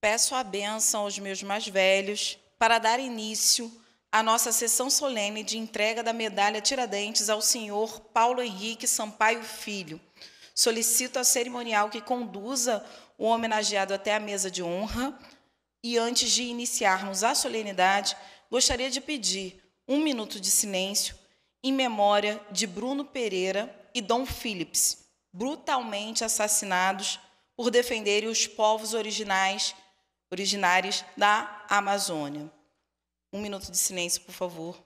Peço a bênção aos meus mais velhos para dar início à nossa sessão solene de entrega da medalha Tiradentes ao senhor Paulo Henrique Sampaio Filho. Solicito a cerimonial que conduza o homenageado até a mesa de honra e antes de iniciarmos a solenidade, gostaria de pedir um minuto de silêncio em memória de Bruno Pereira e Dom Phillips, brutalmente assassinados por defenderem os povos originais originários da Amazônia. Um minuto de silêncio, por favor.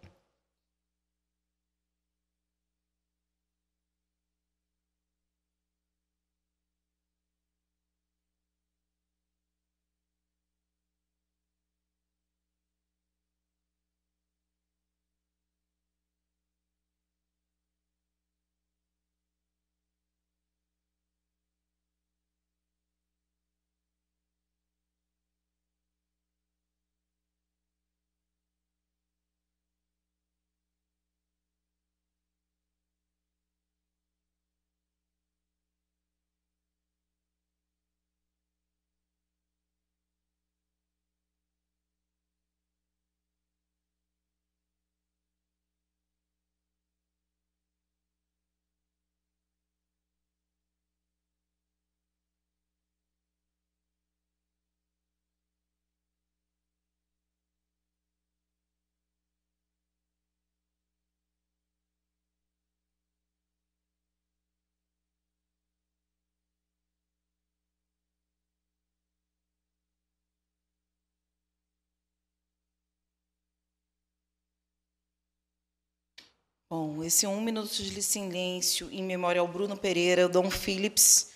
Bom, esse um minuto de silêncio em memória ao Bruno Pereira, ao Dom Phillips,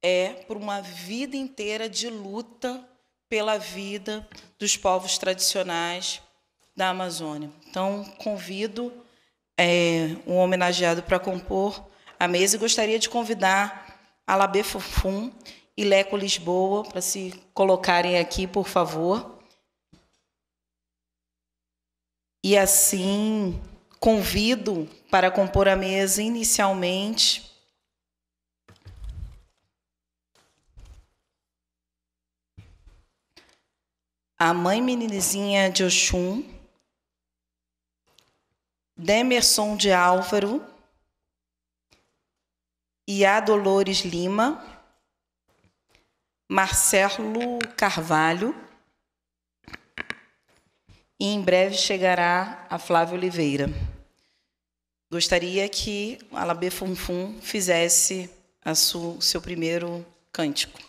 é por uma vida inteira de luta pela vida dos povos tradicionais da Amazônia. Então, convido é, um homenageado para compor a mesa e gostaria de convidar Alabê Fofum e Leco Lisboa para se colocarem aqui, por favor. E assim convido para compor a mesa inicialmente a mãe meninizinha de Oxum, Demerson de Álvaro e a Dolores Lima, Marcelo Carvalho, e em breve chegará a Flávia Oliveira. Gostaria que a Labê fizesse o seu primeiro cântico.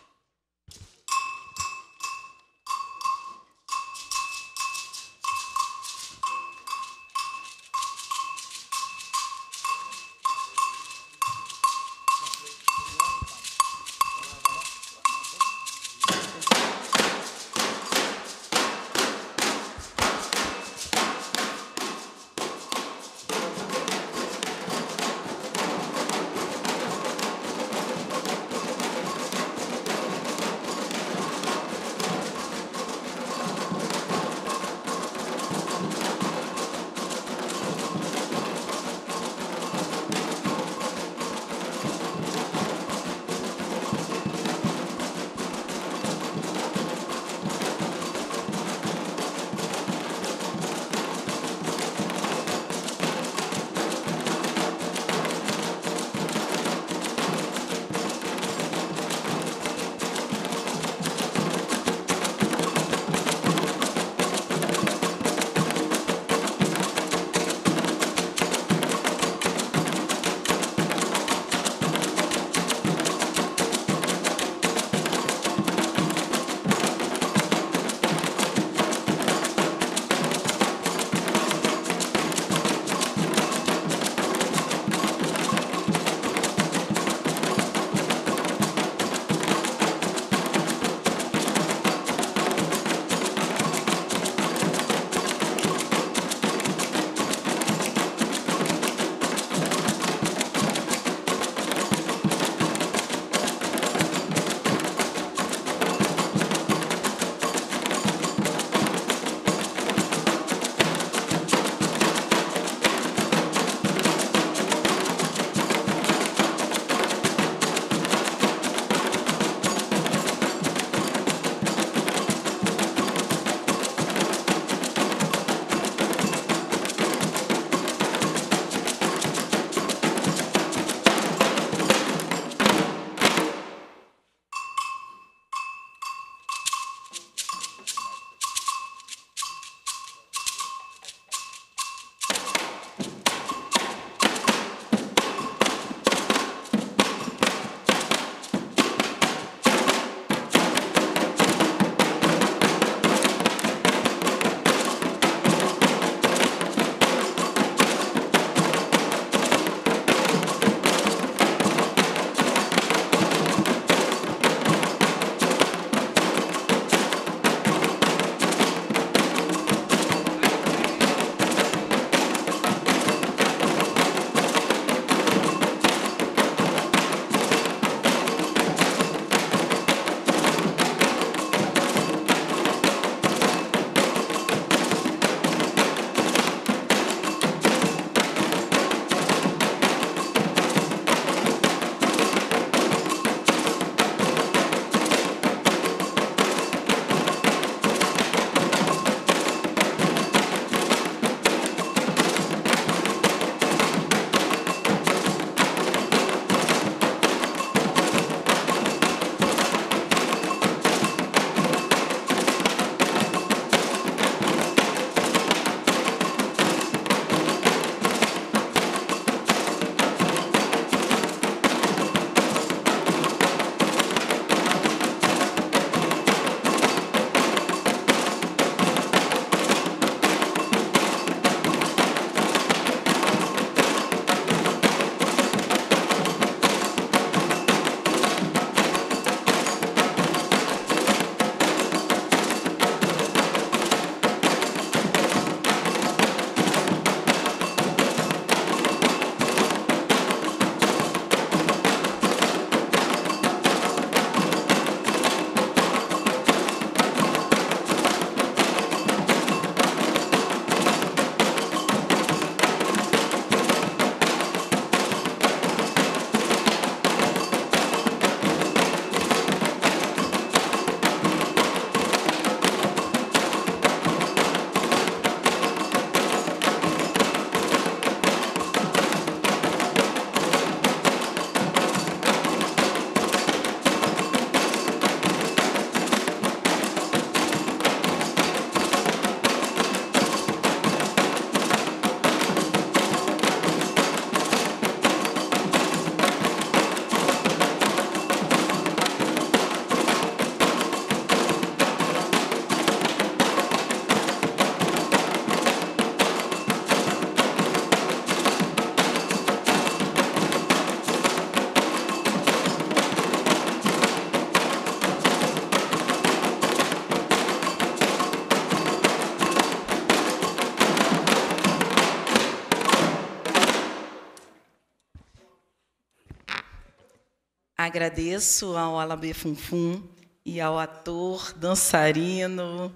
Agradeço ao Alabê Funfun e ao ator, dançarino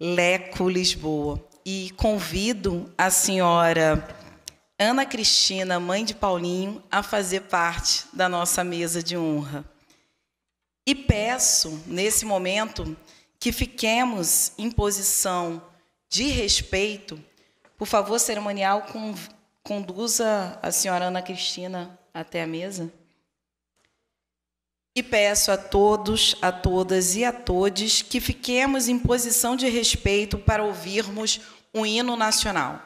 Leco Lisboa. E convido a senhora Ana Cristina, mãe de Paulinho, a fazer parte da nossa mesa de honra. E peço, nesse momento, que fiquemos em posição de respeito. Por favor, cerimonial, conduza a senhora Ana Cristina até a mesa. E peço a todos, a todas e a todos que fiquemos em posição de respeito para ouvirmos o hino nacional.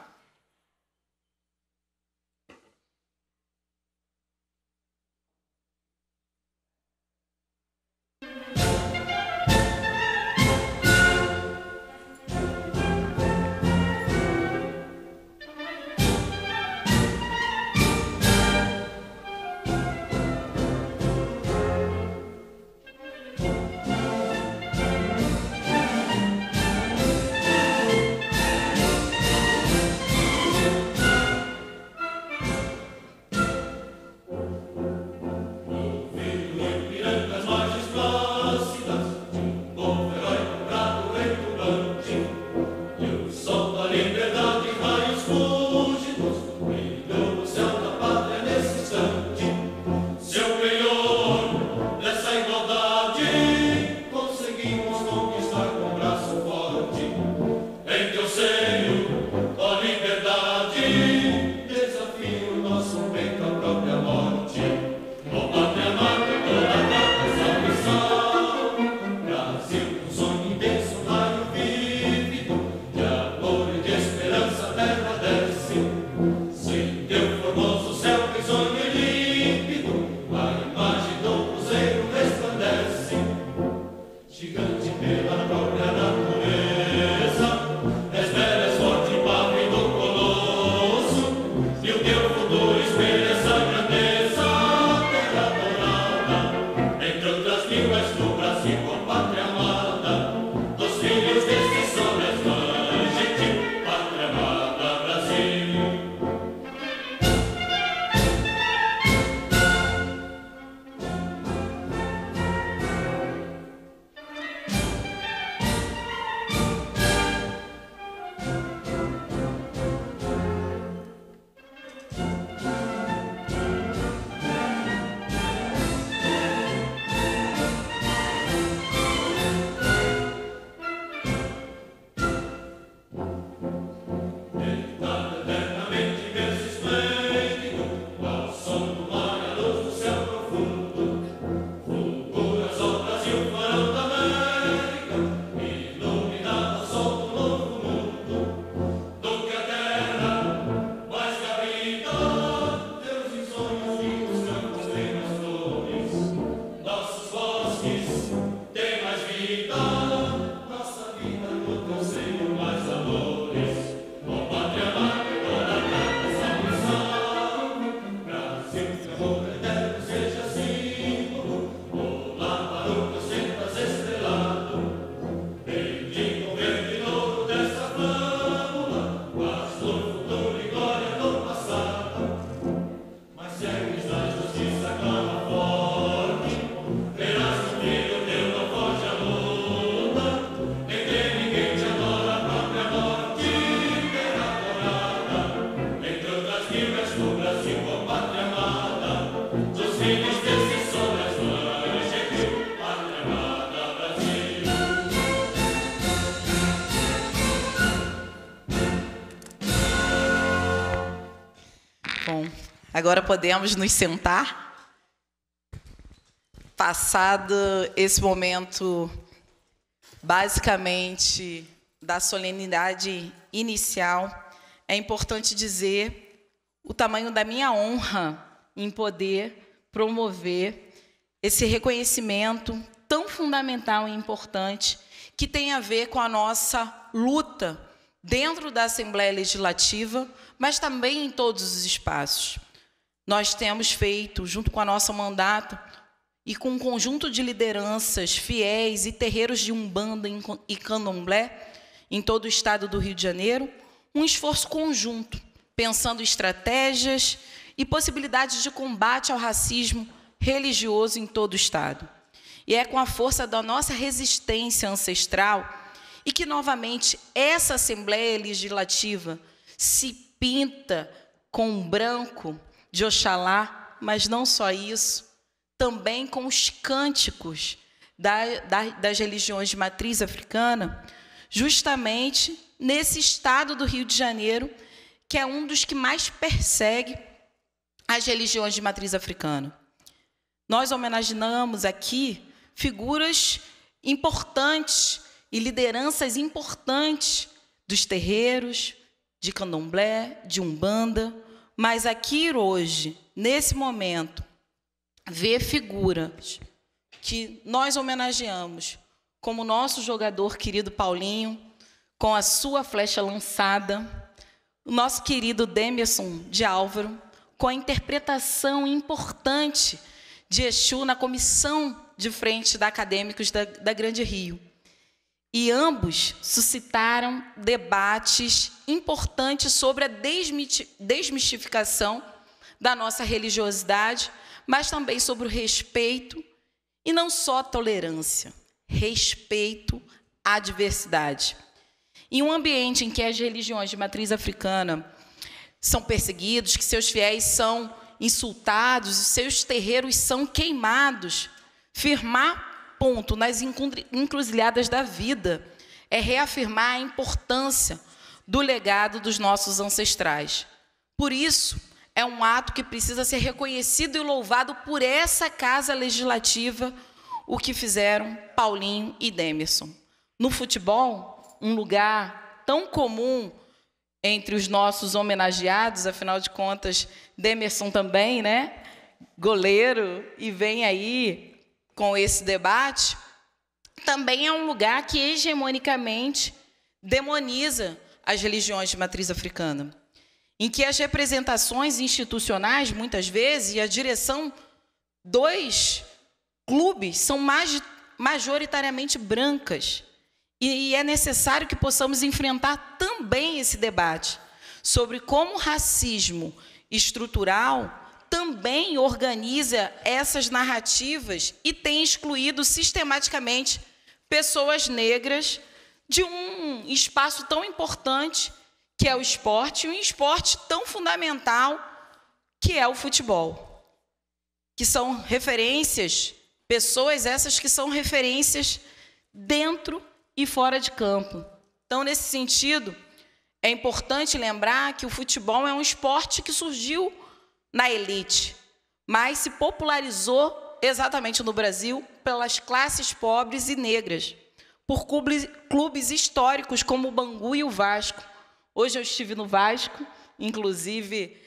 Agora podemos nos sentar. Passado esse momento, basicamente, da solenidade inicial, é importante dizer o tamanho da minha honra em poder promover esse reconhecimento tão fundamental e importante que tem a ver com a nossa luta dentro da Assembleia Legislativa, mas também em todos os espaços. Nós temos feito, junto com a nossa mandato, e com um conjunto de lideranças, fiéis e terreiros de Umbanda e Candomblé, em todo o estado do Rio de Janeiro, um esforço conjunto, pensando estratégias e possibilidades de combate ao racismo religioso em todo o estado. E é com a força da nossa resistência ancestral e que novamente essa Assembleia Legislativa se pinta com branco de Oxalá, mas não só isso, também com os cânticos da, da, das religiões de matriz africana, justamente nesse estado do Rio de Janeiro, que é um dos que mais persegue as religiões de matriz africana. Nós homenageamos aqui figuras importantes e lideranças importantes dos terreiros, de candomblé, de umbanda, mas aqui hoje, nesse momento, ver figuras que nós homenageamos, como o nosso jogador querido Paulinho, com a sua flecha lançada, o nosso querido Demerson de Álvaro, com a interpretação importante de Exu na comissão de frente da Acadêmicos da, da Grande Rio e ambos suscitaram debates importantes sobre a desmistificação da nossa religiosidade, mas também sobre o respeito e não só a tolerância, respeito à diversidade. Em um ambiente em que as religiões de matriz africana são perseguidos, que seus fiéis são insultados, seus terreiros são queimados, firmar contraponto nas encruzilhadas da vida é reafirmar a importância do legado dos nossos ancestrais. Por isso, é um ato que precisa ser reconhecido e louvado por essa casa legislativa, o que fizeram Paulinho e Demerson. No futebol, um lugar tão comum entre os nossos homenageados, afinal de contas, Demerson também, né? Goleiro, e vem aí com esse debate, também é um lugar que hegemonicamente demoniza as religiões de matriz africana, em que as representações institucionais, muitas vezes, e a direção dos clubes são majoritariamente brancas. E é necessário que possamos enfrentar também esse debate sobre como o racismo estrutural também organiza essas narrativas e tem excluído sistematicamente pessoas negras de um espaço tão importante que é o esporte, um esporte tão fundamental que é o futebol. Que são referências, pessoas essas que são referências dentro e fora de campo. Então, nesse sentido, é importante lembrar que o futebol é um esporte que surgiu na elite, mas se popularizou exatamente no Brasil pelas classes pobres e negras, por clubes, históricos como o Bangu e o Vasco. Hoje eu estive no Vasco, inclusive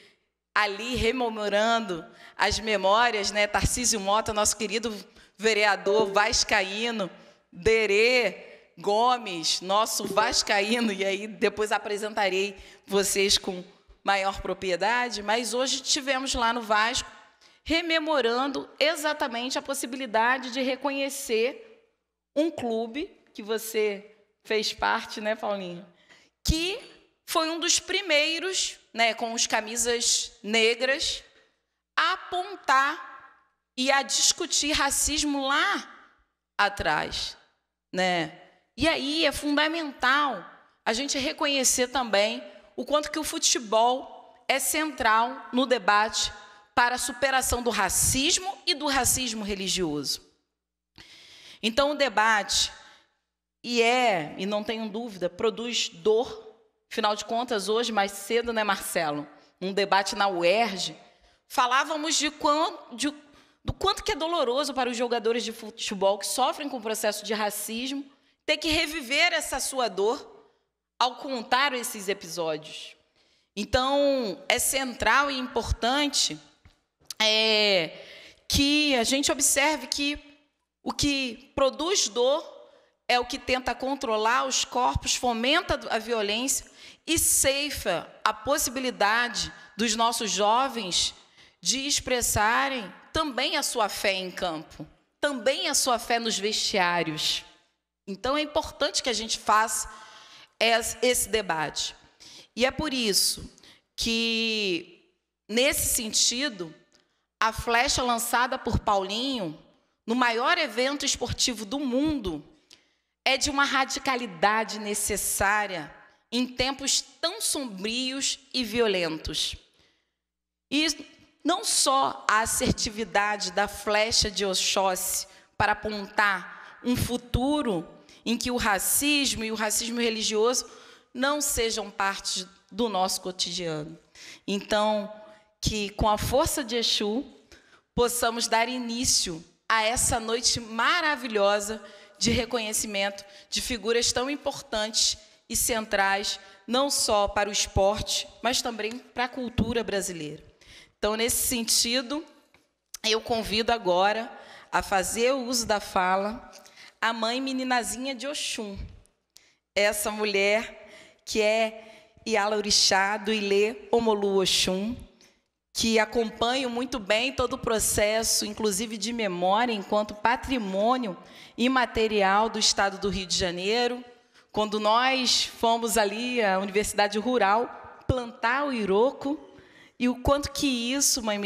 ali rememorando as memórias, né? Tarcísio Mota, nosso querido vereador vascaíno, Derê Gomes, nosso vascaíno, e aí depois apresentarei vocês com maior propriedade, mas hoje tivemos lá no Vasco rememorando exatamente a possibilidade de reconhecer um clube que você fez parte, né, Paulinho? Que foi um dos primeiros, né, com as camisas negras, a apontar e a discutir racismo lá atrás, né? E aí é fundamental a gente reconhecer também o quanto que o futebol é central no debate para a superação do racismo e do racismo religioso. Então, o debate, e é, e não tenho dúvida, produz dor. Afinal de contas, hoje, mais cedo, né, Marcelo? um debate na UERJ, falávamos de, quão, de do quanto que é doloroso para os jogadores de futebol que sofrem com o processo de racismo ter que reviver essa sua dor ao contar esses episódios. Então, é central e importante é, que a gente observe que o que produz dor é o que tenta controlar os corpos, fomenta a violência e ceifa a possibilidade dos nossos jovens de expressarem também a sua fé em campo, também a sua fé nos vestiários. Então é importante que a gente faça é esse debate. E é por isso que, nesse sentido, a flecha lançada por Paulinho, no maior evento esportivo do mundo, é de uma radicalidade necessária em tempos tão sombrios e violentos. E não só a assertividade da flecha de Oxóssi para apontar um futuro em que o racismo e o racismo religioso não sejam parte do nosso cotidiano. Então, que com a força de Exu possamos dar início a essa noite maravilhosa de reconhecimento de figuras tão importantes e centrais, não só para o esporte, mas também para a cultura brasileira. Então, nesse sentido, eu convido agora a fazer o uso da fala a mãe meninazinha de Oxum. Essa mulher que é Ialaorixá do Ilê Omolu Oxum, que acompanho muito bem todo o processo, inclusive de memória, enquanto patrimônio imaterial do Estado do Rio de Janeiro. Quando nós fomos ali à Universidade Rural plantar o Iroco, e o quanto que isso, mãe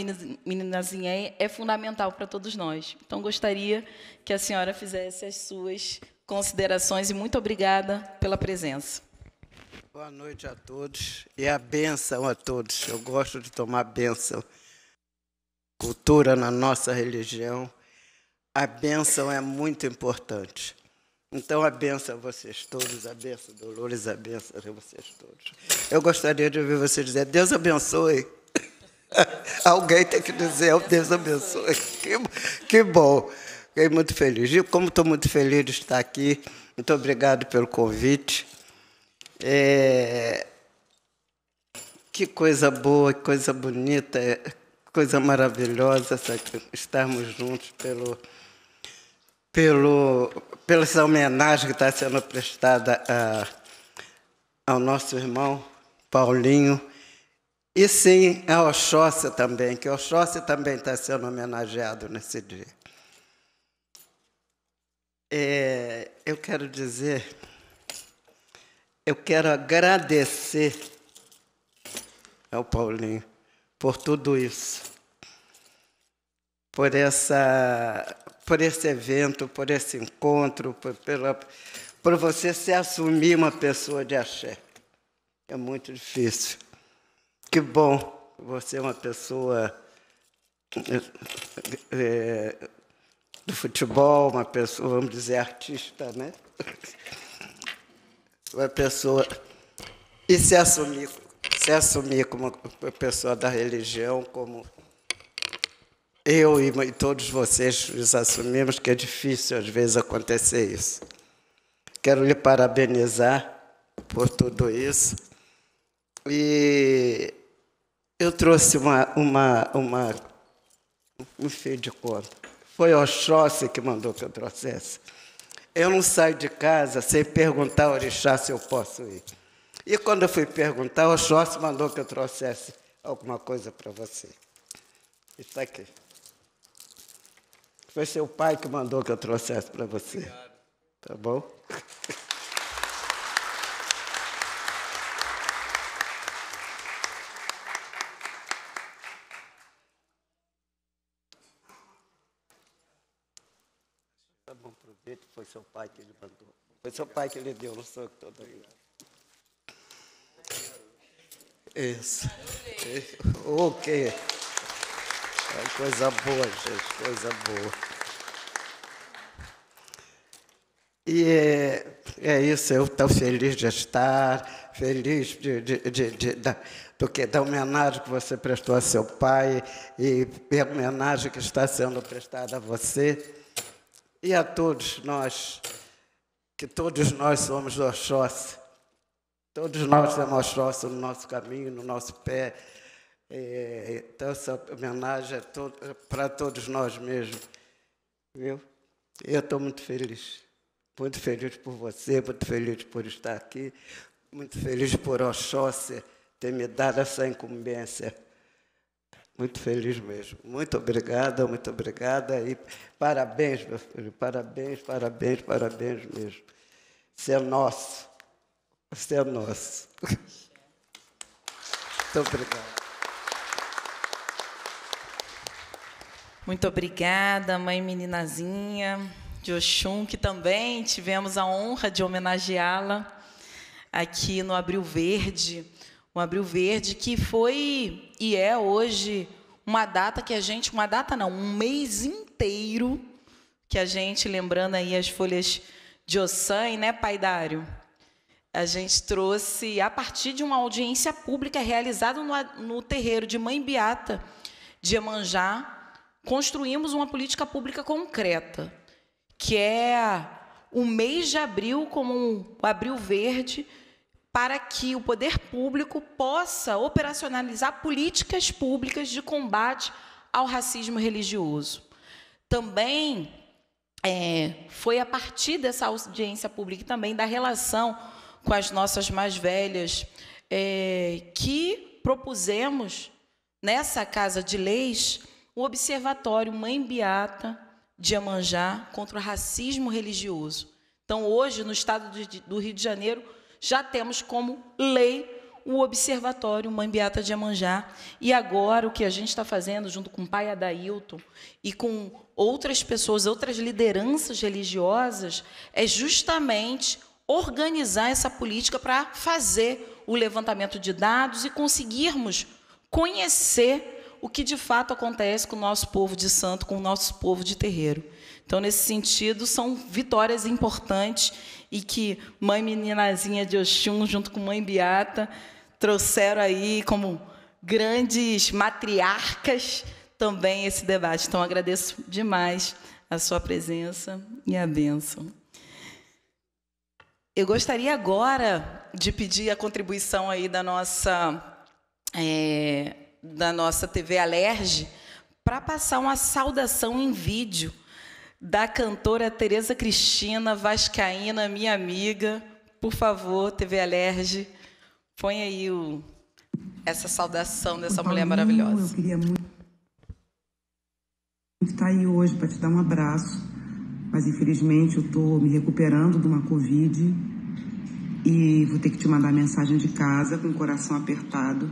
meninazinha, é fundamental para todos nós. Então, gostaria que a senhora fizesse as suas considerações e muito obrigada pela presença. Boa noite a todos e a benção a todos. Eu gosto de tomar benção. Cultura na nossa religião, a benção é muito importante. Então, a benção a vocês todos, a benção Dolores, a benção a vocês todos. Eu gostaria de ouvir você dizer, Deus abençoe. Alguém tem que dizer, oh, Deus abençoe. Que, que bom. Fiquei muito feliz. E como estou muito feliz de estar aqui, muito obrigado pelo convite. É... Que coisa boa, que coisa bonita, é, coisa maravilhosa sabe? estarmos juntos pelo, pelo, pela essa homenagem que está sendo prestada a, ao nosso irmão Paulinho e sim, a é Oxóssia também, que Oxóssia também está sendo homenageado nesse dia. É, eu quero dizer, eu quero agradecer ao Paulinho por tudo isso, por, essa, por esse evento, por esse encontro, por, pela, por você se assumir uma pessoa de axé. É muito difícil. Que bom, você é uma pessoa é, do futebol, uma pessoa, vamos dizer, artista, né? Uma pessoa. E se assumir, se assumir como pessoa da religião, como eu e todos vocês nos assumimos que é difícil às vezes acontecer isso. Quero lhe parabenizar por tudo isso. E eu trouxe uma, uma, uma um fio de conta. Foi Oxóssi que mandou que eu trouxesse. Eu não saio de casa sem perguntar ao orixá se eu posso ir. E quando eu fui perguntar, Oxóssi mandou que eu trouxesse alguma coisa para você. Está aqui. Foi seu pai que mandou que eu trouxesse para você. Obrigado. Tá bom? seu pai que ele mandou. Foi seu pai que ele deu, não sou eu que estou dando. Isso. Ok. coisa boa, gente, coisa boa. E é, é isso, eu estou feliz de estar, feliz de, de, de, de da, do que, da homenagem que você prestou a seu pai e pela homenagem que está sendo prestada a você e a todos nós, que todos nós somos do Oxóssi. Todos nós temos Oxóssi no nosso caminho, no nosso pé. É, então, essa homenagem é, é para todos nós mesmos. Viu? Eu estou muito feliz. Muito feliz por você, muito feliz por estar aqui, muito feliz por Oxóssi ter me dado essa incumbência. Muito feliz mesmo. Muito obrigada, muito obrigada. E parabéns, meu filho. Parabéns, parabéns, parabéns mesmo. Você é nosso. Você é nosso. Muito obrigada. Muito obrigada, mãe meninazinha de Oxum, que também tivemos a honra de homenageá-la aqui no Abril Verde o Abril Verde, que foi e é hoje uma data que a gente, uma data não, um mês inteiro que a gente, lembrando aí as folhas de Ossan, né, Pai Dário? A gente trouxe, a partir de uma audiência pública realizada no, no terreiro de Mãe Beata de Emanjá, construímos uma política pública concreta, que é o mês de abril como um abril verde, para que o poder público possa operacionalizar políticas públicas de combate ao racismo religioso. Também é, foi a partir dessa audiência pública e também da relação com as nossas mais velhas é, que propusemos nessa Casa de Leis o Observatório Mãe Beata de Amanjá contra o Racismo Religioso. Então, hoje, no estado do Rio de Janeiro, já temos como lei o Observatório Mãe Beata de Amanjá. E agora o que a gente está fazendo, junto com o pai Adailton e com outras pessoas, outras lideranças religiosas, é justamente organizar essa política para fazer o levantamento de dados e conseguirmos conhecer o que de fato acontece com o nosso povo de santo, com o nosso povo de terreiro. Então, nesse sentido, são vitórias importantes e que mãe meninazinha de Oxum, junto com mãe Beata, trouxeram aí como grandes matriarcas também esse debate. Então, agradeço demais a sua presença e a bênção. Eu gostaria agora de pedir a contribuição aí da nossa é, da nossa TV Alerj para passar uma saudação em vídeo da cantora Tereza Cristina Vascaína, minha amiga. Por favor, TV Alerge, põe aí o, essa saudação dessa mulher maravilhosa. Eu queria muito estar aí hoje para te dar um abraço, mas infelizmente eu estou me recuperando de uma Covid e vou ter que te mandar mensagem de casa com o coração apertado.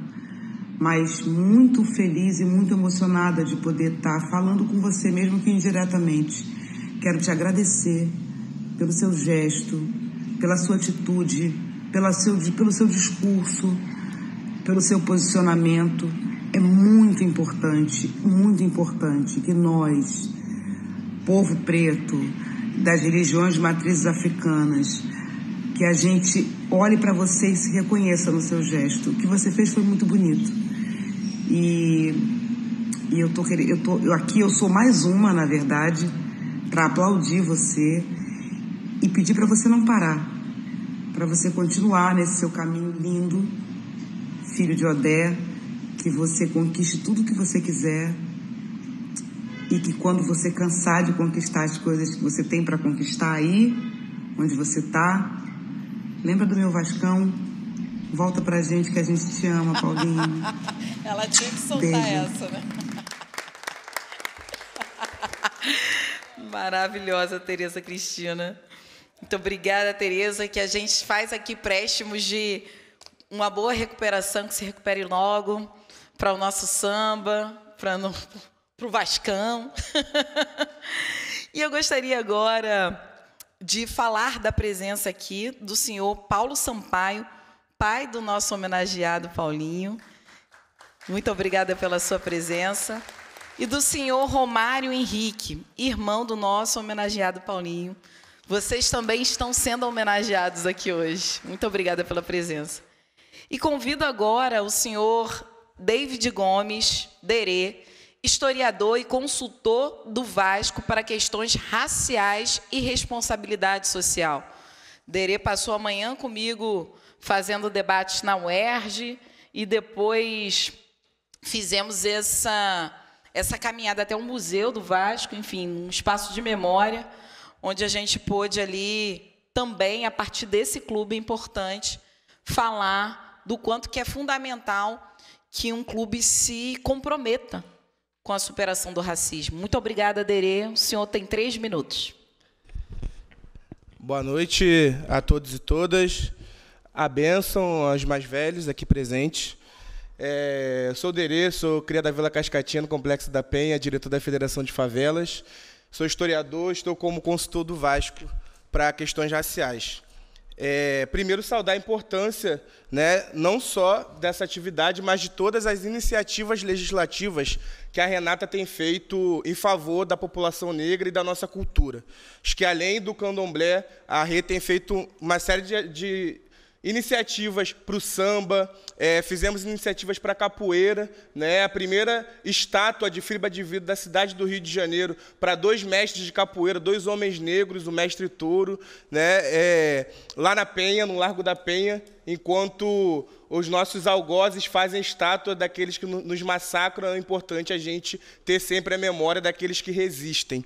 Mas muito feliz e muito emocionada de poder estar falando com você, mesmo que indiretamente Quero te agradecer pelo seu gesto, pela sua atitude, pela seu, pelo seu discurso, pelo seu posicionamento. É muito importante, muito importante que nós, povo preto, das religiões matrizes africanas, que a gente olhe para você e se reconheça no seu gesto. O que você fez foi muito bonito. E, e eu tô querendo, eu tô, eu, aqui eu sou mais uma, na verdade, para aplaudir você e pedir para você não parar, para você continuar nesse seu caminho lindo, filho de Odé, que você conquiste tudo que você quiser e que quando você cansar de conquistar as coisas que você tem para conquistar aí, onde você tá, lembra do meu Vascão? Volta pra gente que a gente te ama, Paulinho. Ela tinha que soltar Beijo. essa, né? Maravilhosa, Tereza Cristina. Muito obrigada, Tereza, que a gente faz aqui préstimos de uma boa recuperação, que se recupere logo, para o nosso samba, para no, o Vascão. e eu gostaria agora de falar da presença aqui do senhor Paulo Sampaio, pai do nosso homenageado Paulinho. Muito obrigada pela sua presença e do senhor Romário Henrique, irmão do nosso homenageado Paulinho. Vocês também estão sendo homenageados aqui hoje. Muito obrigada pela presença. E convido agora o senhor David Gomes Dere, historiador e consultor do Vasco para questões raciais e responsabilidade social. Dere passou a manhã comigo fazendo debates na UERJ e depois fizemos essa essa caminhada até o um museu do Vasco, enfim, um espaço de memória, onde a gente pôde ali também, a partir desse clube importante, falar do quanto que é fundamental que um clube se comprometa com a superação do racismo. Muito obrigada, Derê. O senhor tem três minutos. Boa noite a todos e todas. A bênção aos mais velhos aqui presentes é, sou Derê, sou cria da Vila Cascatinha, no Complexo da Penha, diretor da Federação de Favelas. Sou historiador, estou como consultor do Vasco para questões raciais. É, primeiro, saudar a importância né, não só dessa atividade, mas de todas as iniciativas legislativas que a Renata tem feito em favor da população negra e da nossa cultura. Acho que, além do candomblé, a Rê tem feito uma série de, de iniciativas para o samba, é, fizemos iniciativas para capoeira, né? A primeira estátua de fibra de vidro da cidade do Rio de Janeiro para dois mestres de capoeira, dois homens negros, o mestre Touro, né? É, lá na Penha, no Largo da Penha, enquanto os nossos algozes fazem estátua daqueles que nos massacram, é importante a gente ter sempre a memória daqueles que resistem.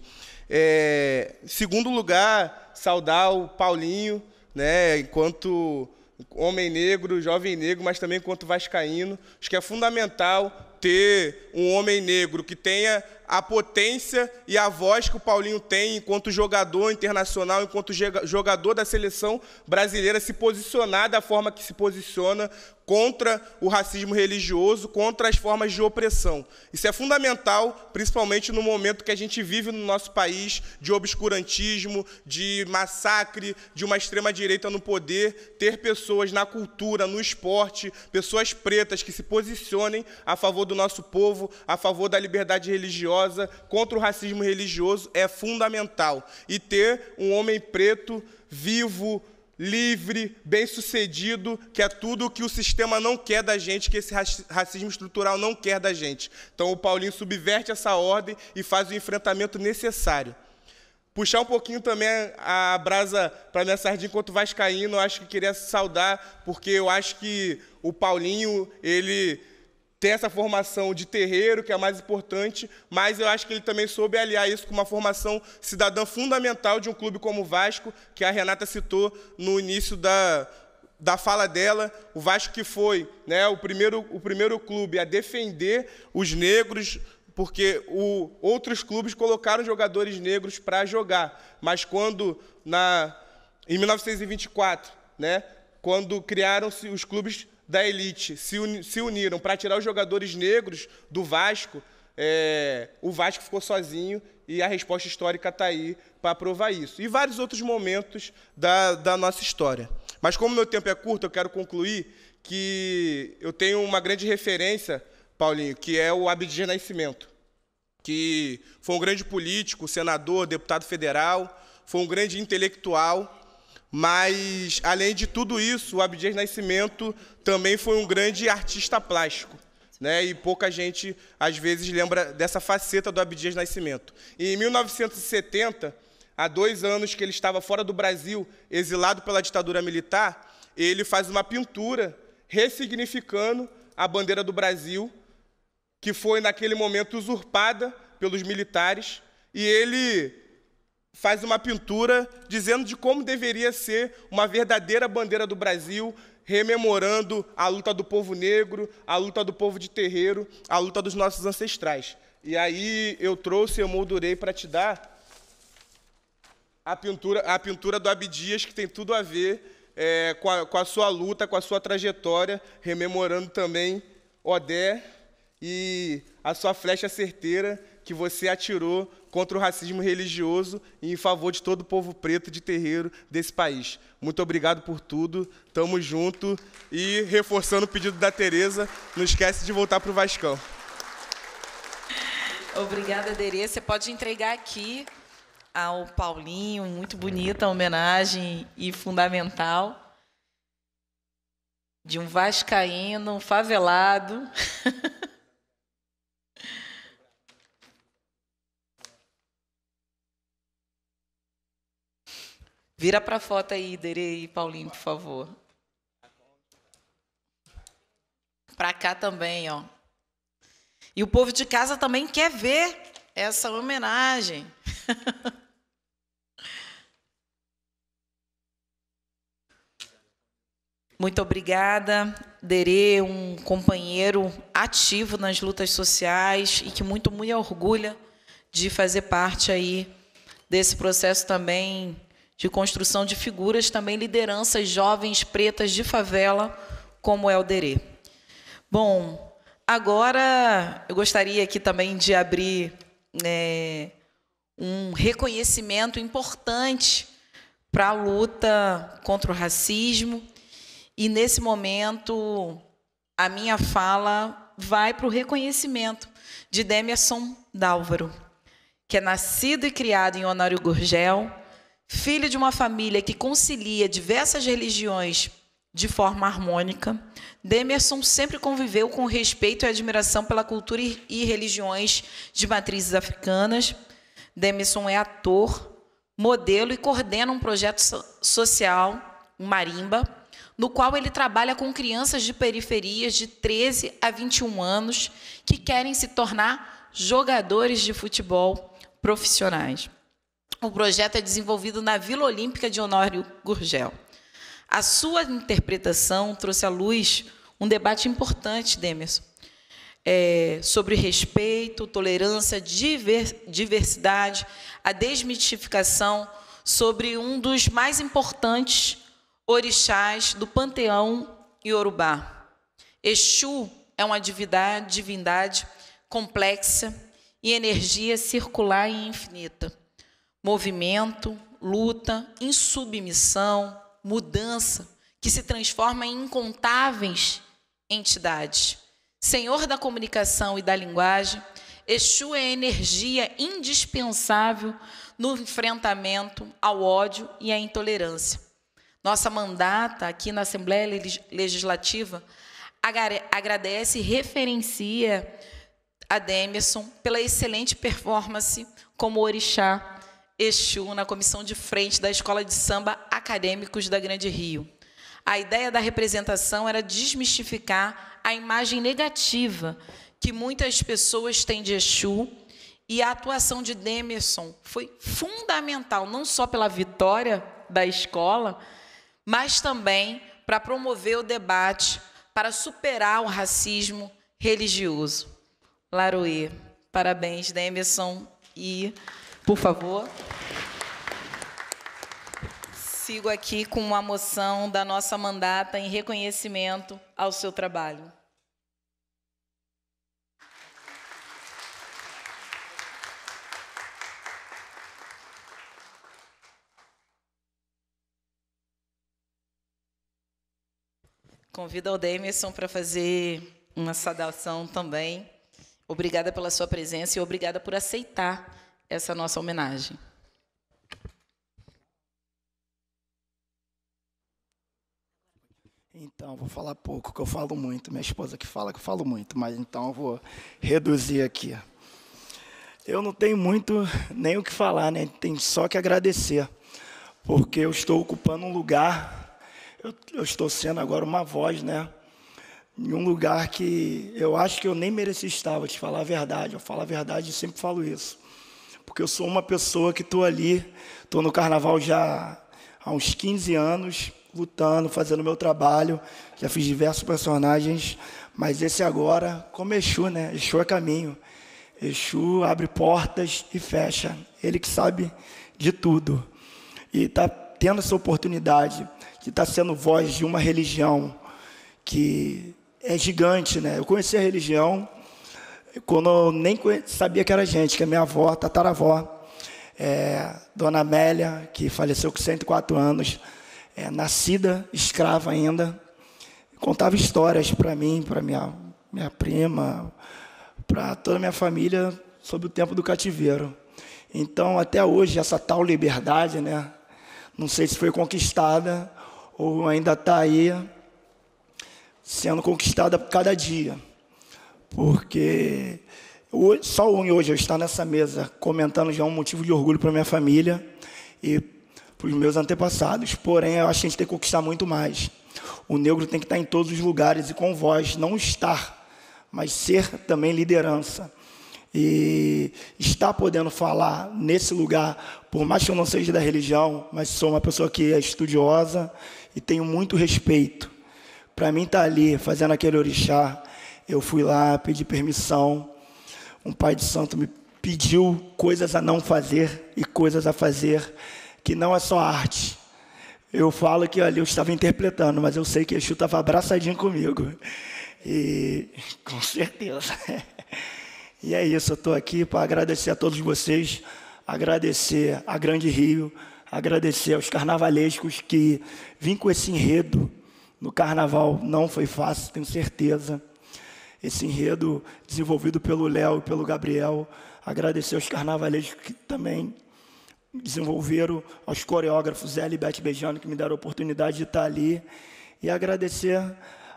É, segundo lugar, saudar o Paulinho, né? Enquanto homem negro, jovem negro, mas também quanto vascaíno. Acho que é fundamental ter um homem negro que tenha a potência e a voz que o Paulinho tem enquanto jogador internacional, enquanto jogador da seleção brasileira, se posicionar da forma que se posiciona contra o racismo religioso, contra as formas de opressão. Isso é fundamental, principalmente no momento que a gente vive no nosso país de obscurantismo, de massacre, de uma extrema-direita no poder, ter pessoas na cultura, no esporte, pessoas pretas que se posicionem a favor do nosso povo, a favor da liberdade religiosa religiosa contra o racismo religioso é fundamental. E ter um homem preto vivo, livre, bem-sucedido, que é tudo o que o sistema não quer da gente, que esse racismo estrutural não quer da gente. Então o Paulinho subverte essa ordem e faz o enfrentamento necessário puxar um pouquinho também a brasa para minha sardinha enquanto caindo, eu acho que queria saudar, porque eu acho que o Paulinho, ele ter essa formação de terreiro, que é a mais importante, mas eu acho que ele também soube aliar isso com uma formação cidadã fundamental de um clube como o Vasco, que a Renata citou no início da, da fala dela, o Vasco que foi né, o, primeiro, o primeiro clube a defender os negros, porque o, outros clubes colocaram jogadores negros para jogar. Mas quando, na, em 1924, né, quando criaram-se os clubes da elite se, se uniram para tirar os jogadores negros do Vasco, é, o Vasco ficou sozinho e a resposta histórica está aí para provar isso. E vários outros momentos da, da nossa história. Mas como meu tempo é curto, eu quero concluir que eu tenho uma grande referência, Paulinho, que é o Abdias Nascimento, que foi um grande político, senador, deputado federal, foi um grande intelectual mas, além de tudo isso, o Abdias Nascimento também foi um grande artista plástico. Né? E pouca gente, às vezes, lembra dessa faceta do Abdias Nascimento. E em 1970, há dois anos que ele estava fora do Brasil, exilado pela ditadura militar, ele faz uma pintura ressignificando a bandeira do Brasil, que foi naquele momento usurpada pelos militares, e ele faz uma pintura dizendo de como deveria ser uma verdadeira bandeira do Brasil, rememorando a luta do povo negro, a luta do povo de terreiro, a luta dos nossos ancestrais. E aí eu trouxe, eu moldurei para te dar a pintura, a pintura do Abdias, que tem tudo a ver é, com, a, com, a, sua luta, com a sua trajetória, rememorando também Odé e a sua flecha certeira que você atirou contra o racismo religioso e em favor de todo o povo preto de terreiro desse país. Muito obrigado por tudo, tamo junto e reforçando o pedido da Tereza, não esquece de voltar pro Vascão. Obrigada, Derê. Você pode entregar aqui ao Paulinho, muito bonita a homenagem e fundamental de um vascaíno, um favelado. Vira para a foto aí, Dere e Paulinho, por favor. Para cá também, ó. E o povo de casa também quer ver essa homenagem. Muito obrigada, Dere, um companheiro ativo nas lutas sociais e que muito, muito orgulha de fazer parte aí desse processo também de construção de figuras, também lideranças jovens pretas de favela, como é o Bom, agora eu gostaria aqui também de abrir é, um reconhecimento importante para a luta contra o racismo. E nesse momento, a minha fala vai para o reconhecimento de Demerson Dálvaro, que é nascido e criado em Honório Gurgel, filho de uma família que concilia diversas religiões de forma harmônica, Demerson sempre conviveu com respeito e admiração pela cultura e religiões de matrizes africanas. Demerson é ator, modelo e coordena um projeto social, um marimba, no qual ele trabalha com crianças de periferias de 13 a 21 anos que querem se tornar jogadores de futebol profissionais. O projeto é desenvolvido na Vila Olímpica de Honório Gurgel. A sua interpretação trouxe à luz um debate importante, Demerson, é, sobre respeito, tolerância, diversidade, a desmitificação sobre um dos mais importantes orixás do panteão iorubá. Exu é uma divindade, divindade complexa e energia circular e infinita movimento, luta, insubmissão, mudança, que se transforma em incontáveis entidades. Senhor da comunicação e da linguagem, Exu é energia indispensável no enfrentamento ao ódio e à intolerância. Nossa mandata aqui na Assembleia Legislativa agradece e referencia a Demerson pela excelente performance como orixá Exu na comissão de frente da Escola de Samba Acadêmicos da Grande Rio. A ideia da representação era desmistificar a imagem negativa que muitas pessoas têm de Exu e a atuação de Demerson foi fundamental, não só pela vitória da escola, mas também para promover o debate, para superar o racismo religioso. Laroê, parabéns, Demerson, e por favor. Sigo aqui com uma moção da nossa mandata em reconhecimento ao seu trabalho. Convido o Demerson para fazer uma saudação também. Obrigada pela sua presença e obrigada por aceitar essa nossa homenagem. Então, vou falar pouco, que eu falo muito. Minha esposa que fala que eu falo muito, mas então eu vou reduzir aqui. Eu não tenho muito nem o que falar, né? Tem só que agradecer, porque eu estou ocupando um lugar, eu, eu estou sendo agora uma voz, né? Em um lugar que eu acho que eu nem mereci estar, vou te falar a verdade. Eu falo a verdade e sempre falo isso porque eu sou uma pessoa que estou ali, estou no carnaval já há uns 15 anos, lutando, fazendo meu trabalho, já fiz diversos personagens, mas esse agora, como Exu, né? Exu é caminho. Exu abre portas e fecha. Ele que sabe de tudo. E está tendo essa oportunidade de estar tá sendo voz de uma religião que é gigante, né? Eu conheci a religião quando eu nem sabia que era gente, que a é minha avó, tataravó, é, Dona Amélia, que faleceu com 104 anos, é, nascida escrava ainda, contava histórias para mim, para minha, minha prima, para toda a minha família sobre o tempo do cativeiro. Então, até hoje, essa tal liberdade, né? Não sei se foi conquistada ou ainda está aí sendo conquistada cada dia porque hoje, só um hoje eu estar nessa mesa comentando já é um motivo de orgulho para minha família e para os meus antepassados. Porém, eu acho que a gente tem que conquistar muito mais. O negro tem que estar em todos os lugares e com voz, não estar, mas ser também liderança. E estar podendo falar nesse lugar, por mais que eu não seja da religião, mas sou uma pessoa que é estudiosa e tenho muito respeito. Para mim estar tá ali, fazendo aquele orixá, eu fui lá, pedi permissão. Um pai de santo me pediu coisas a não fazer e coisas a fazer, que não é só arte. Eu falo que ali eu estava interpretando, mas eu sei que Exu estava abraçadinho comigo. E com certeza. E é isso, eu estou aqui para agradecer a todos vocês, agradecer a Grande Rio, agradecer aos carnavalescos que vim com esse enredo no carnaval. Não foi fácil, tenho certeza esse enredo desenvolvido pelo Léo e pelo Gabriel. Agradecer aos carnavaleiros que também desenvolveram, aos coreógrafos Zé e Beth Beijano, que me deram a oportunidade de estar ali. E agradecer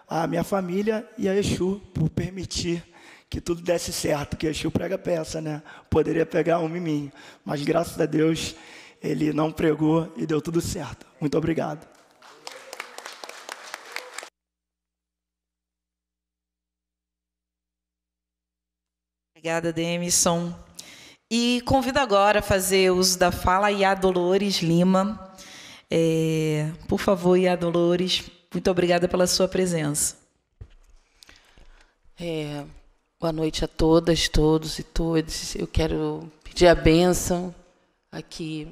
à minha família e a Exu por permitir que tudo desse certo, que Exu prega peça, né? Poderia pegar um em Mas graças a Deus, ele não pregou e deu tudo certo. Muito obrigado. Obrigada, Demison. E convido agora a fazer uso da fala a Dolores Lima. É, por favor, Iá Dolores, muito obrigada pela sua presença. É, boa noite a todas, todos e todas. Eu quero pedir a bênção aqui,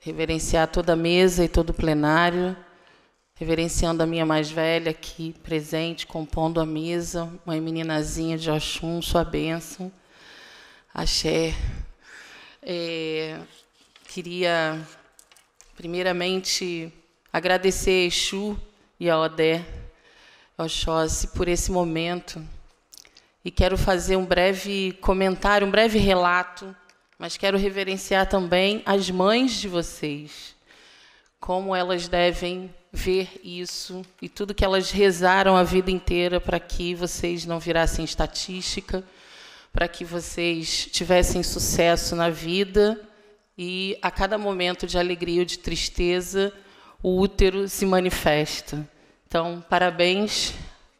reverenciar toda a mesa e todo o plenário, reverenciando a minha mais velha aqui presente, compondo a mesa, mãe meninazinha de Oxum, sua bênção. Axé. É, queria, primeiramente, agradecer a Exu e a Odé, Oxóssi, por esse momento. E quero fazer um breve comentário, um breve relato, mas quero reverenciar também as mães de vocês. Como elas devem ver isso e tudo que elas rezaram a vida inteira para que vocês não virassem estatística para que vocês tivessem sucesso na vida e a cada momento de alegria ou de tristeza, o útero se manifesta. Então, parabéns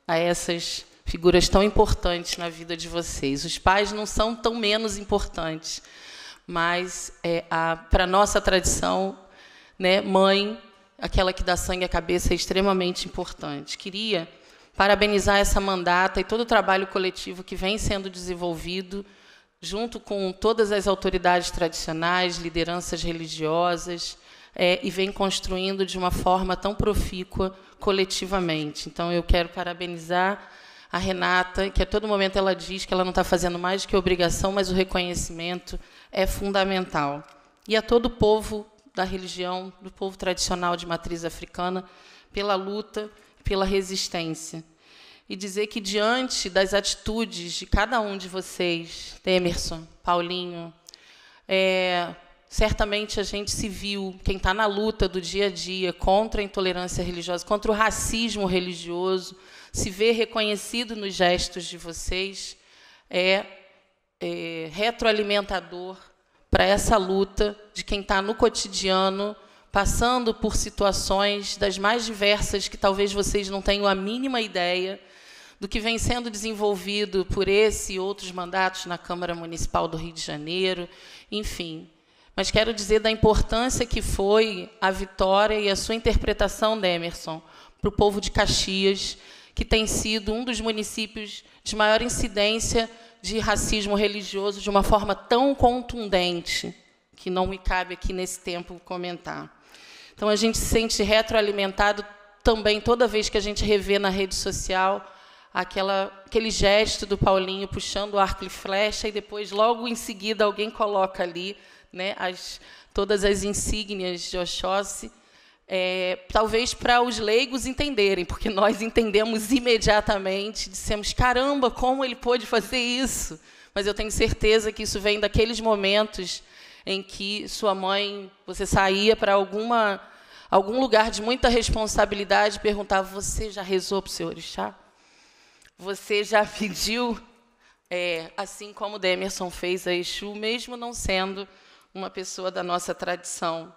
a essas figuras tão importantes na vida de vocês. Os pais não são tão menos importantes, mas é, para nossa tradição, né, mãe, aquela que dá sangue à cabeça, é extremamente importante. Queria parabenizar essa mandata e todo o trabalho coletivo que vem sendo desenvolvido junto com todas as autoridades tradicionais, lideranças religiosas, é, e vem construindo de uma forma tão profícua coletivamente. Então, eu quero parabenizar a Renata, que a todo momento ela diz que ela não está fazendo mais que obrigação, mas o reconhecimento é fundamental. E a todo o povo da religião, do povo tradicional de matriz africana, pela luta, pela resistência e dizer que diante das atitudes de cada um de vocês, Emerson, Paulinho, é, certamente a gente se viu, quem está na luta do dia a dia contra a intolerância religiosa, contra o racismo religioso, se vê reconhecido nos gestos de vocês, é, é retroalimentador para essa luta de quem está no cotidiano, passando por situações das mais diversas que talvez vocês não tenham a mínima ideia do que vem sendo desenvolvido por esse e outros mandatos na Câmara Municipal do Rio de Janeiro, enfim. Mas quero dizer da importância que foi a vitória e a sua interpretação, Demerson, para o povo de Caxias, que tem sido um dos municípios de maior incidência de racismo religioso de uma forma tão contundente, que não me cabe aqui nesse tempo comentar. Então, a gente se sente retroalimentado também toda vez que a gente revê na rede social aquela, aquele gesto do Paulinho puxando o arco e flecha, e depois, logo em seguida, alguém coloca ali né, as, todas as insígnias de Oxóssi, é, talvez para os leigos entenderem, porque nós entendemos imediatamente, dissemos, caramba, como ele pôde fazer isso? Mas eu tenho certeza que isso vem daqueles momentos em que sua mãe, você saía para alguma algum lugar de muita responsabilidade e perguntava, você já rezou para o seu orixá? Você já pediu, é, assim como Demerson fez a Exu, mesmo não sendo uma pessoa da nossa tradição.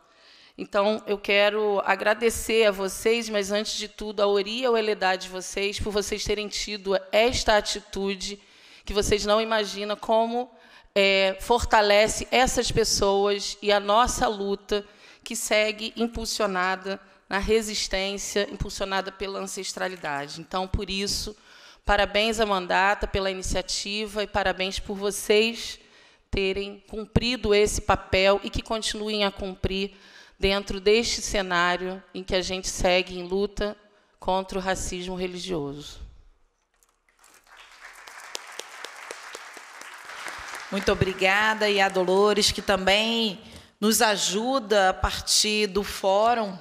Então, eu quero agradecer a vocês, mas antes de tudo, a Ori e a Oeledá de vocês, por vocês terem tido esta atitude que vocês não imaginam como é, fortalece essas pessoas e a nossa luta que segue impulsionada na resistência, impulsionada pela ancestralidade. Então, por isso, Parabéns à Mandata pela iniciativa e parabéns por vocês terem cumprido esse papel e que continuem a cumprir dentro deste cenário em que a gente segue em luta contra o racismo religioso. Muito obrigada e a Dolores que também nos ajuda a partir do fórum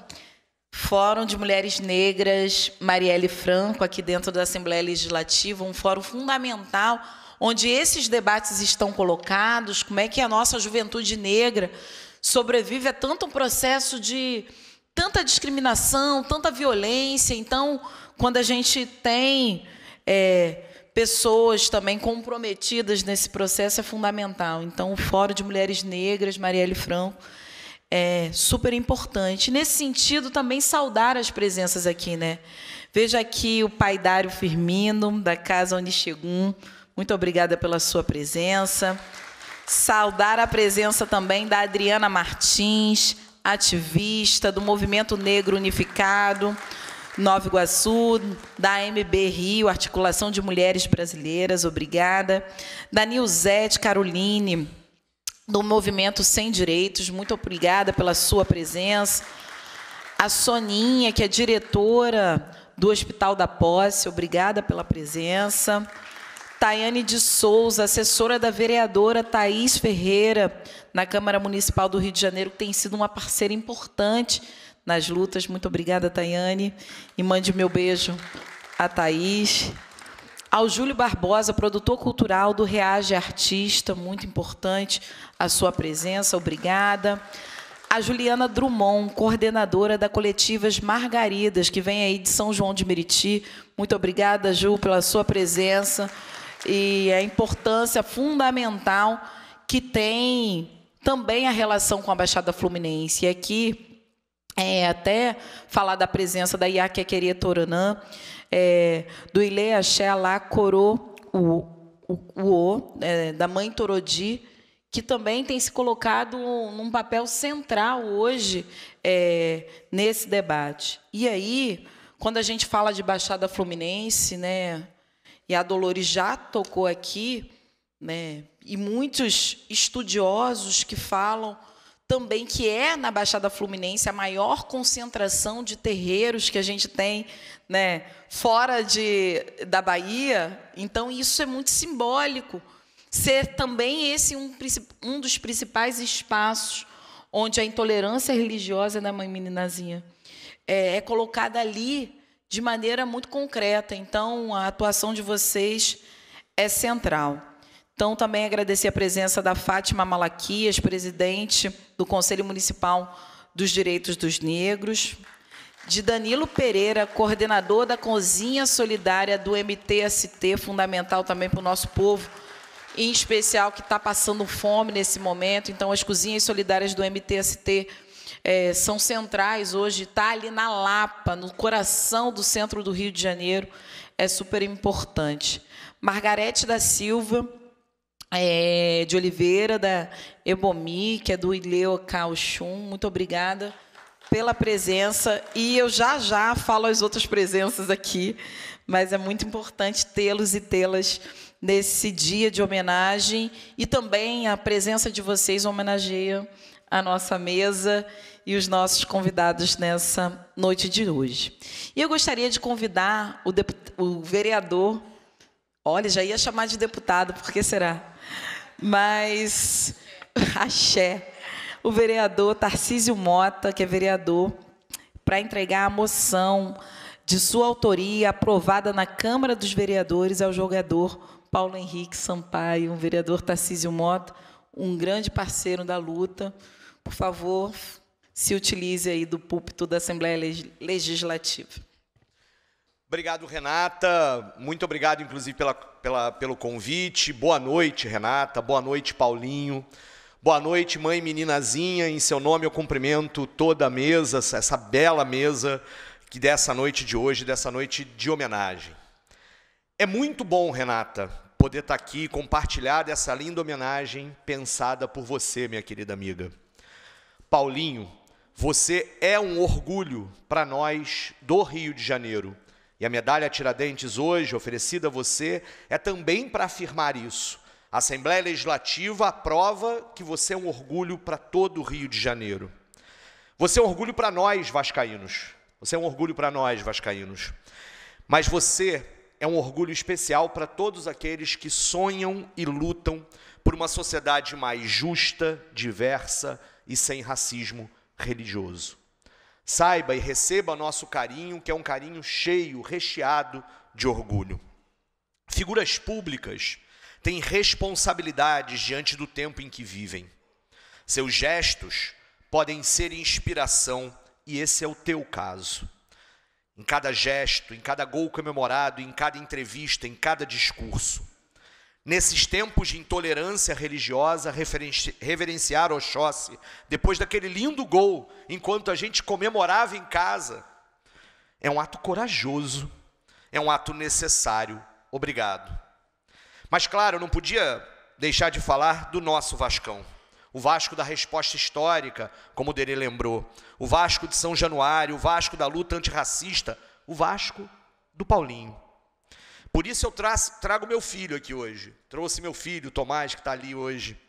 Fórum de Mulheres Negras, Marielle Franco, aqui dentro da Assembleia Legislativa, um fórum fundamental onde esses debates estão colocados, como é que a nossa juventude negra sobrevive a tanto um processo de tanta discriminação, tanta violência. Então, quando a gente tem é, pessoas também comprometidas nesse processo, é fundamental. Então, o Fórum de Mulheres Negras, Marielle Franco, é super importante. Nesse sentido, também saudar as presenças aqui, né? Veja aqui o pai Dário Firmino, da Casa Onixegum. Muito obrigada pela sua presença. Saudar a presença também da Adriana Martins, ativista do Movimento Negro Unificado, Nova Iguaçu, da MB Rio, Articulação de Mulheres Brasileiras, obrigada. Da Nilzete Caroline, do Movimento Sem Direitos. Muito obrigada pela sua presença. A Soninha, que é diretora do Hospital da Posse, obrigada pela presença. Tayane de Souza, assessora da vereadora Thaís Ferreira, na Câmara Municipal do Rio de Janeiro, que tem sido uma parceira importante nas lutas. Muito obrigada, Tayane. E mande meu beijo a Thaís. Ao Júlio Barbosa, produtor cultural do Reage Artista, muito importante a sua presença, obrigada. A Juliana Drummond, coordenadora da Coletivas Margaridas, que vem aí de São João de Meriti. Muito obrigada, Ju, pela sua presença e a importância fundamental que tem também a relação com a Baixada Fluminense. E aqui é, até falar da presença da Iaquequeria Toranã, é, do Ile Axé lá Coro o, o, é, da Mãe Torodi, que também tem se colocado num papel central hoje é, nesse debate. E aí, quando a gente fala de Baixada Fluminense, né, e a Dolores já tocou aqui, né, e muitos estudiosos que falam também que é na Baixada Fluminense a maior concentração de terreiros que a gente tem, né, fora de, da Bahia. Então isso é muito simbólico. Ser também esse um, um dos principais espaços onde a intolerância religiosa da mãe meninazinha é, é colocada ali de maneira muito concreta. Então a atuação de vocês é central. Então, também agradecer a presença da Fátima Malaquias, presidente do Conselho Municipal dos Direitos dos Negros, de Danilo Pereira, coordenador da Cozinha Solidária do MTST, fundamental também para o nosso povo, em especial que está passando fome nesse momento. Então, as cozinhas solidárias do MTST é, eh, são centrais hoje, está ali na Lapa, no coração do centro do Rio de Janeiro, é super importante. Margarete da Silva, é, de Oliveira, da Ebomi, que é do Ileu Cauchum. Muito obrigada pela presença. E eu já já falo as outras presenças aqui, mas é muito importante tê-los e tê-las nesse dia de homenagem. E também a presença de vocês homenageia a nossa mesa e os nossos convidados nessa noite de hoje. E eu gostaria de convidar o, o vereador. Olha, já ia chamar de deputado, porque será? Mas, axé, o vereador Tarcísio Mota, que é vereador, para entregar a moção de sua autoria, aprovada na Câmara dos Vereadores, ao é jogador Paulo Henrique Sampaio, um vereador Tarcísio Mota, um grande parceiro da luta. Por favor, se utilize aí do púlpito da Assembleia Legislativa. Obrigado, Renata. Muito obrigado, inclusive, pela, pela, pelo convite. Boa noite, Renata. Boa noite, Paulinho. Boa noite, mãe meninazinha. Em seu nome eu cumprimento toda a mesa, essa bela mesa que dessa noite de hoje, dessa noite de homenagem. É muito bom, Renata, poder estar tá aqui e compartilhar dessa linda homenagem pensada por você, minha querida amiga. Paulinho, você é um orgulho para nós do Rio de Janeiro e a medalha Tiradentes hoje, oferecida a você, é também para afirmar isso. A Assembleia Legislativa aprova que você é um orgulho para todo o Rio de Janeiro. Você é um orgulho para nós, vascaínos. Você é um orgulho para nós, vascaínos. Mas você é um orgulho especial para todos aqueles que sonham e lutam por uma sociedade mais justa, diversa e sem racismo religioso. Saiba e receba nosso carinho, que é um carinho cheio, recheado de orgulho. Figuras públicas têm responsabilidades diante do tempo em que vivem. Seus gestos podem ser inspiração, e esse é o teu caso. Em cada gesto, em cada gol comemorado, em cada entrevista, em cada discurso. Nesses tempos de intolerância religiosa, reverenciar Oxóssi, depois daquele lindo gol, enquanto a gente comemorava em casa, é um ato corajoso, é um ato necessário. Obrigado. Mas, claro, eu não podia deixar de falar do nosso Vascão. O Vasco da resposta histórica, como o Dere lembrou. O Vasco de São Januário, o Vasco da luta antirracista, o Vasco do Paulinho. Por isso eu trago meu filho aqui hoje. Trouxe meu filho, Tomás, que está ali hoje.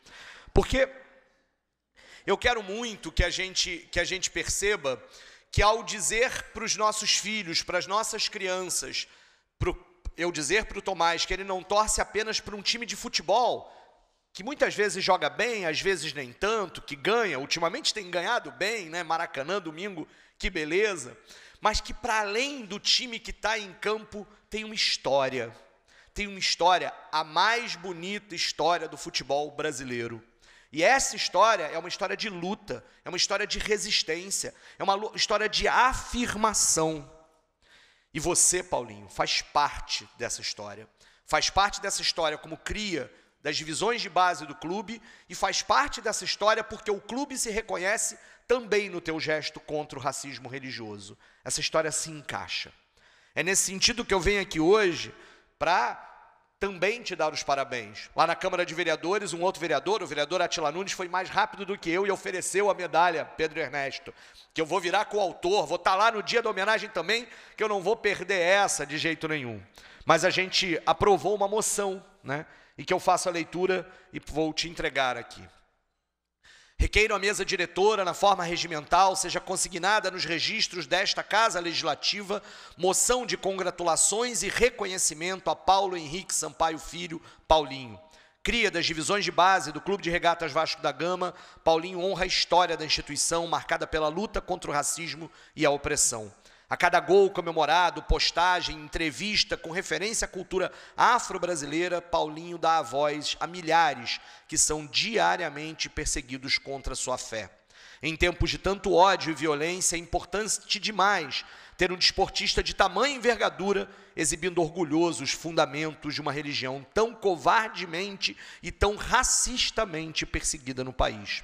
Porque eu quero muito que a gente, que a gente perceba que ao dizer para os nossos filhos, para as nossas crianças, pro, eu dizer para o Tomás que ele não torce apenas para um time de futebol, que muitas vezes joga bem, às vezes nem tanto, que ganha, ultimamente tem ganhado bem, né? Maracanã, domingo, que beleza mas que para além do time que está em campo tem uma história. Tem uma história, a mais bonita história do futebol brasileiro. E essa história é uma história de luta, é uma história de resistência, é uma história de afirmação. E você, Paulinho, faz parte dessa história. Faz parte dessa história como cria das divisões de base do clube e faz parte dessa história porque o clube se reconhece também no teu gesto contra o racismo religioso. Essa história se encaixa. É nesse sentido que eu venho aqui hoje para também te dar os parabéns. Lá na Câmara de Vereadores, um outro vereador, o vereador Atila Nunes, foi mais rápido do que eu e ofereceu a medalha, Pedro Ernesto, que eu vou virar com o autor, vou estar tá lá no dia da homenagem também, que eu não vou perder essa de jeito nenhum. Mas a gente aprovou uma moção, né? E que eu faço a leitura e vou te entregar aqui. Requeiro à mesa diretora, na forma regimental, seja consignada nos registros desta Casa Legislativa, moção de congratulações e reconhecimento a Paulo Henrique Sampaio Filho, Paulinho. Cria das divisões de base do Clube de Regatas Vasco da Gama, Paulinho honra a história da instituição marcada pela luta contra o racismo e a opressão. A cada gol comemorado, postagem, entrevista com referência à cultura afro-brasileira, Paulinho dá a voz a milhares que são diariamente perseguidos contra sua fé. Em tempos de tanto ódio e violência, é importante demais ter um desportista de tamanha envergadura exibindo orgulhosos fundamentos de uma religião tão covardemente e tão racistamente perseguida no país.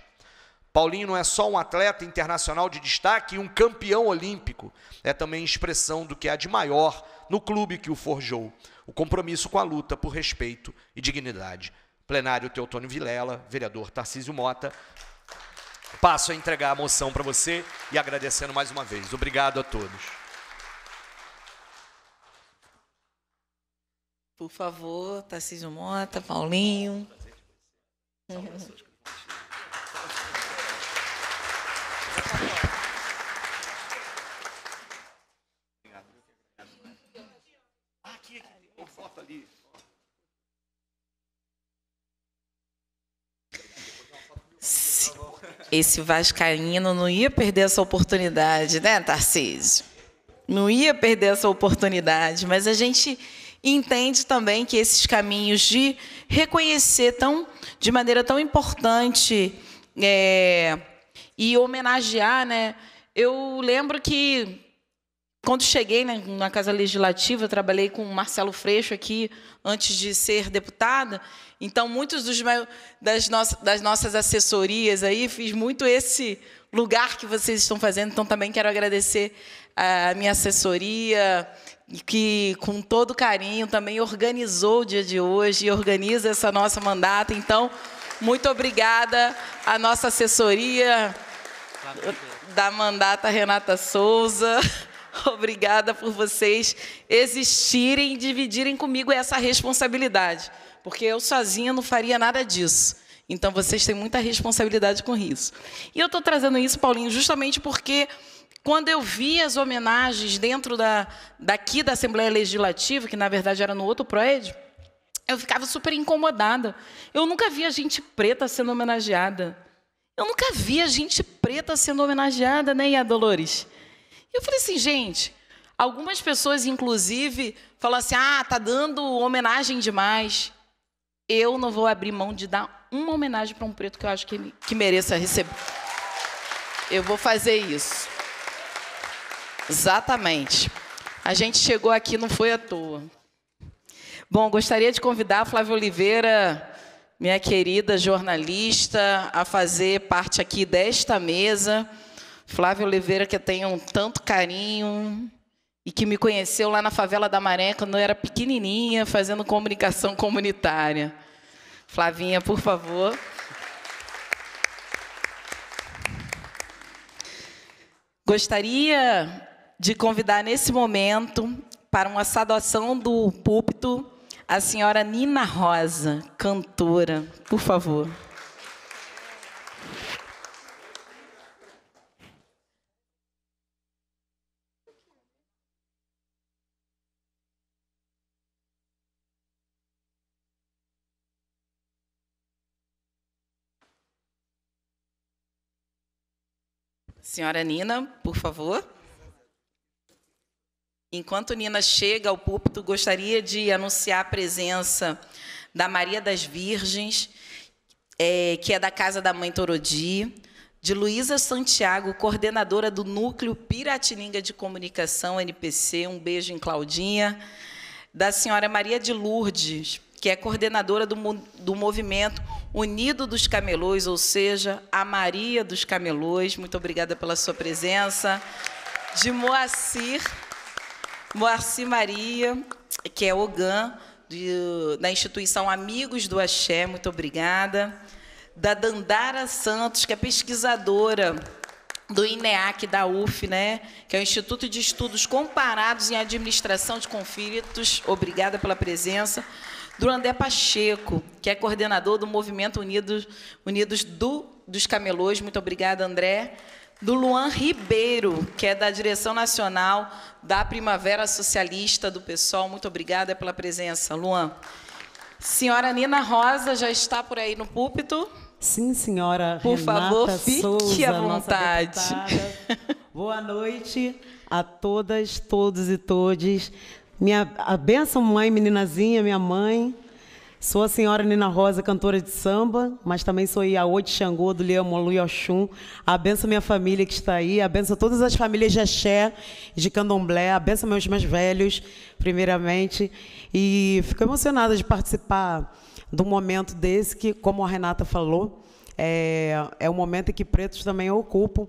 Paulinho não é só um atleta internacional de destaque e um campeão olímpico, é também expressão do que há de maior no clube que o forjou, o compromisso com a luta por respeito e dignidade. Plenário Teotônio Vilela, vereador Tarcísio Mota, passo a entregar a moção para você e agradecendo mais uma vez. Obrigado a todos. Por favor, Tarcísio Mota, Paulinho. Uhum. Esse Vascaíno não ia perder essa oportunidade, né, Tarcísio? Não ia perder essa oportunidade, mas a gente entende também que esses caminhos de reconhecer tão, de maneira tão importante é, e homenagear, né? Eu lembro que quando cheguei né, na Casa Legislativa, trabalhei com o Marcelo Freixo aqui antes de ser deputada. Então, muitos dos meus, das, das nossas assessorias aí, fiz muito esse lugar que vocês estão fazendo. Então, também quero agradecer a minha assessoria, que com todo carinho também organizou o dia de hoje e organiza essa nossa mandata. Então, muito obrigada à nossa assessoria, da mandata Renata Souza. Obrigada por vocês existirem e dividirem comigo essa responsabilidade, porque eu sozinha não faria nada disso. Então vocês têm muita responsabilidade com isso. E eu estou trazendo isso, Paulinho, justamente porque quando eu vi as homenagens dentro da, daqui da Assembleia Legislativa, que na verdade era no outro prédio, eu ficava super incomodada. Eu nunca vi a gente preta sendo homenageada. Eu nunca vi a gente preta preta sendo homenageada, né, a Dolores? E eu falei assim, gente, algumas pessoas, inclusive, falam assim, ah, tá dando homenagem demais. Eu não vou abrir mão de dar uma homenagem para um preto que eu acho que, que mereça receber. Eu vou fazer isso. Exatamente. A gente chegou aqui, não foi à toa. Bom, gostaria de convidar a Flávia Oliveira minha querida jornalista, a fazer parte aqui desta mesa. Flávio Oliveira, que eu tenho um tanto carinho e que me conheceu lá na favela da Maré, quando eu era pequenininha, fazendo comunicação comunitária. Flavinha, por favor. Gostaria de convidar nesse momento para uma saudação do púlpito a senhora Nina Rosa, cantora, por favor. Senhora Nina, por favor. Enquanto Nina chega ao púlpito, gostaria de anunciar a presença da Maria das Virgens, é, que é da Casa da Mãe Torodi, de Luísa Santiago, coordenadora do Núcleo Piratininga de Comunicação, NPC, um beijo em Claudinha, da senhora Maria de Lourdes, que é coordenadora do, do movimento Unido dos Camelôs, ou seja, a Maria dos Camelôs, muito obrigada pela sua presença, de Moacir, Moacir Maria, que é Ogan, de, da instituição Amigos do Axé, muito obrigada. Da Dandara Santos, que é pesquisadora do INEAC da UF, né, que é o Instituto de Estudos Comparados em Administração de Conflitos. Obrigada pela presença. Do André Pacheco, que é coordenador do Movimento Unidos, Unidos do, dos Camelôs. Muito obrigada, André do Luan Ribeiro, que é da direção nacional da Primavera Socialista do PSOL. Muito obrigada pela presença, Luan. Senhora Nina Rosa já está por aí no púlpito. Sim, senhora. Por Renata favor, fique Souza, à vontade. Boa noite a todas, todos e todes. Minha, a benção, mãe, meninazinha, minha mãe. Sou a senhora Nina Rosa, cantora de samba, mas também sou Iaô de Xangô, do Leão e Oxum. Abenço minha família que está aí, abenço todas as famílias de Axé, de Candomblé, abenço meus mais velhos, primeiramente. E fico emocionada de participar de um momento desse que, como a Renata falou, é, é um momento em que pretos também ocupam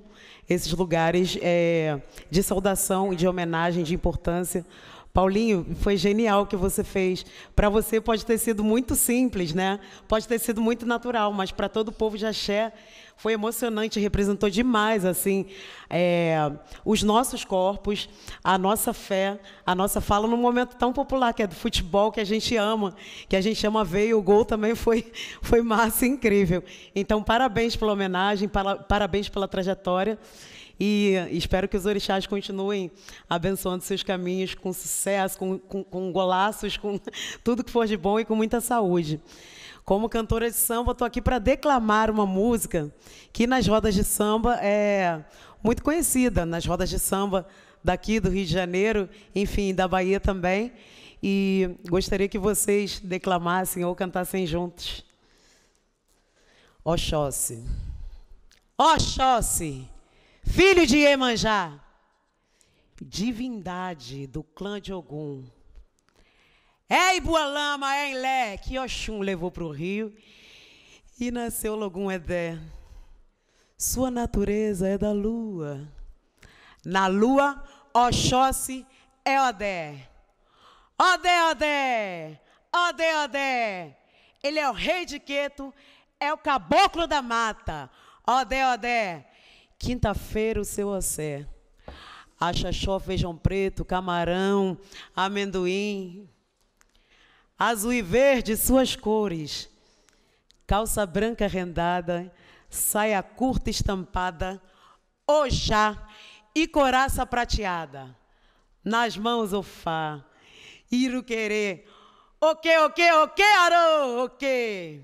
esses lugares é, de saudação e de homenagem, de importância Paulinho, foi genial o que você fez. Para você pode ter sido muito simples, né? Pode ter sido muito natural, mas para todo o povo de Axé foi emocionante, representou demais assim é, os nossos corpos, a nossa fé, a nossa fala num momento tão popular que é do futebol que a gente ama, que a gente ama ver e o gol também foi foi massa incrível. Então parabéns pela homenagem, para, parabéns pela trajetória. E espero que os orixás continuem abençoando seus caminhos com sucesso, com, com, com golaços, com tudo que for de bom e com muita saúde. Como cantora de samba, estou aqui para declamar uma música que nas rodas de samba é muito conhecida, nas rodas de samba daqui do Rio de Janeiro, enfim, da Bahia também. E gostaria que vocês declamassem ou cantassem juntos. Oxóssi. Oxóssi filho de Iemanjá, divindade do clã de Ogum. É Ibualama, é Enlé, que Oxum levou para o rio e nasceu Logum Edé. Sua natureza é da lua. Na lua, Oxóssi é Odé. Odé, Odé, Odé, Odé. Ele é o rei de Queto, é o caboclo da mata. Odé, Odé, Quinta-feira, o seu Océ. Achachó, feijão preto, camarão, amendoim. Azul e verde, suas cores. Calça branca rendada, saia curta estampada, ojá e coraça prateada. Nas mãos o fá, iru querer. O que, o que, o que, Arô, o que?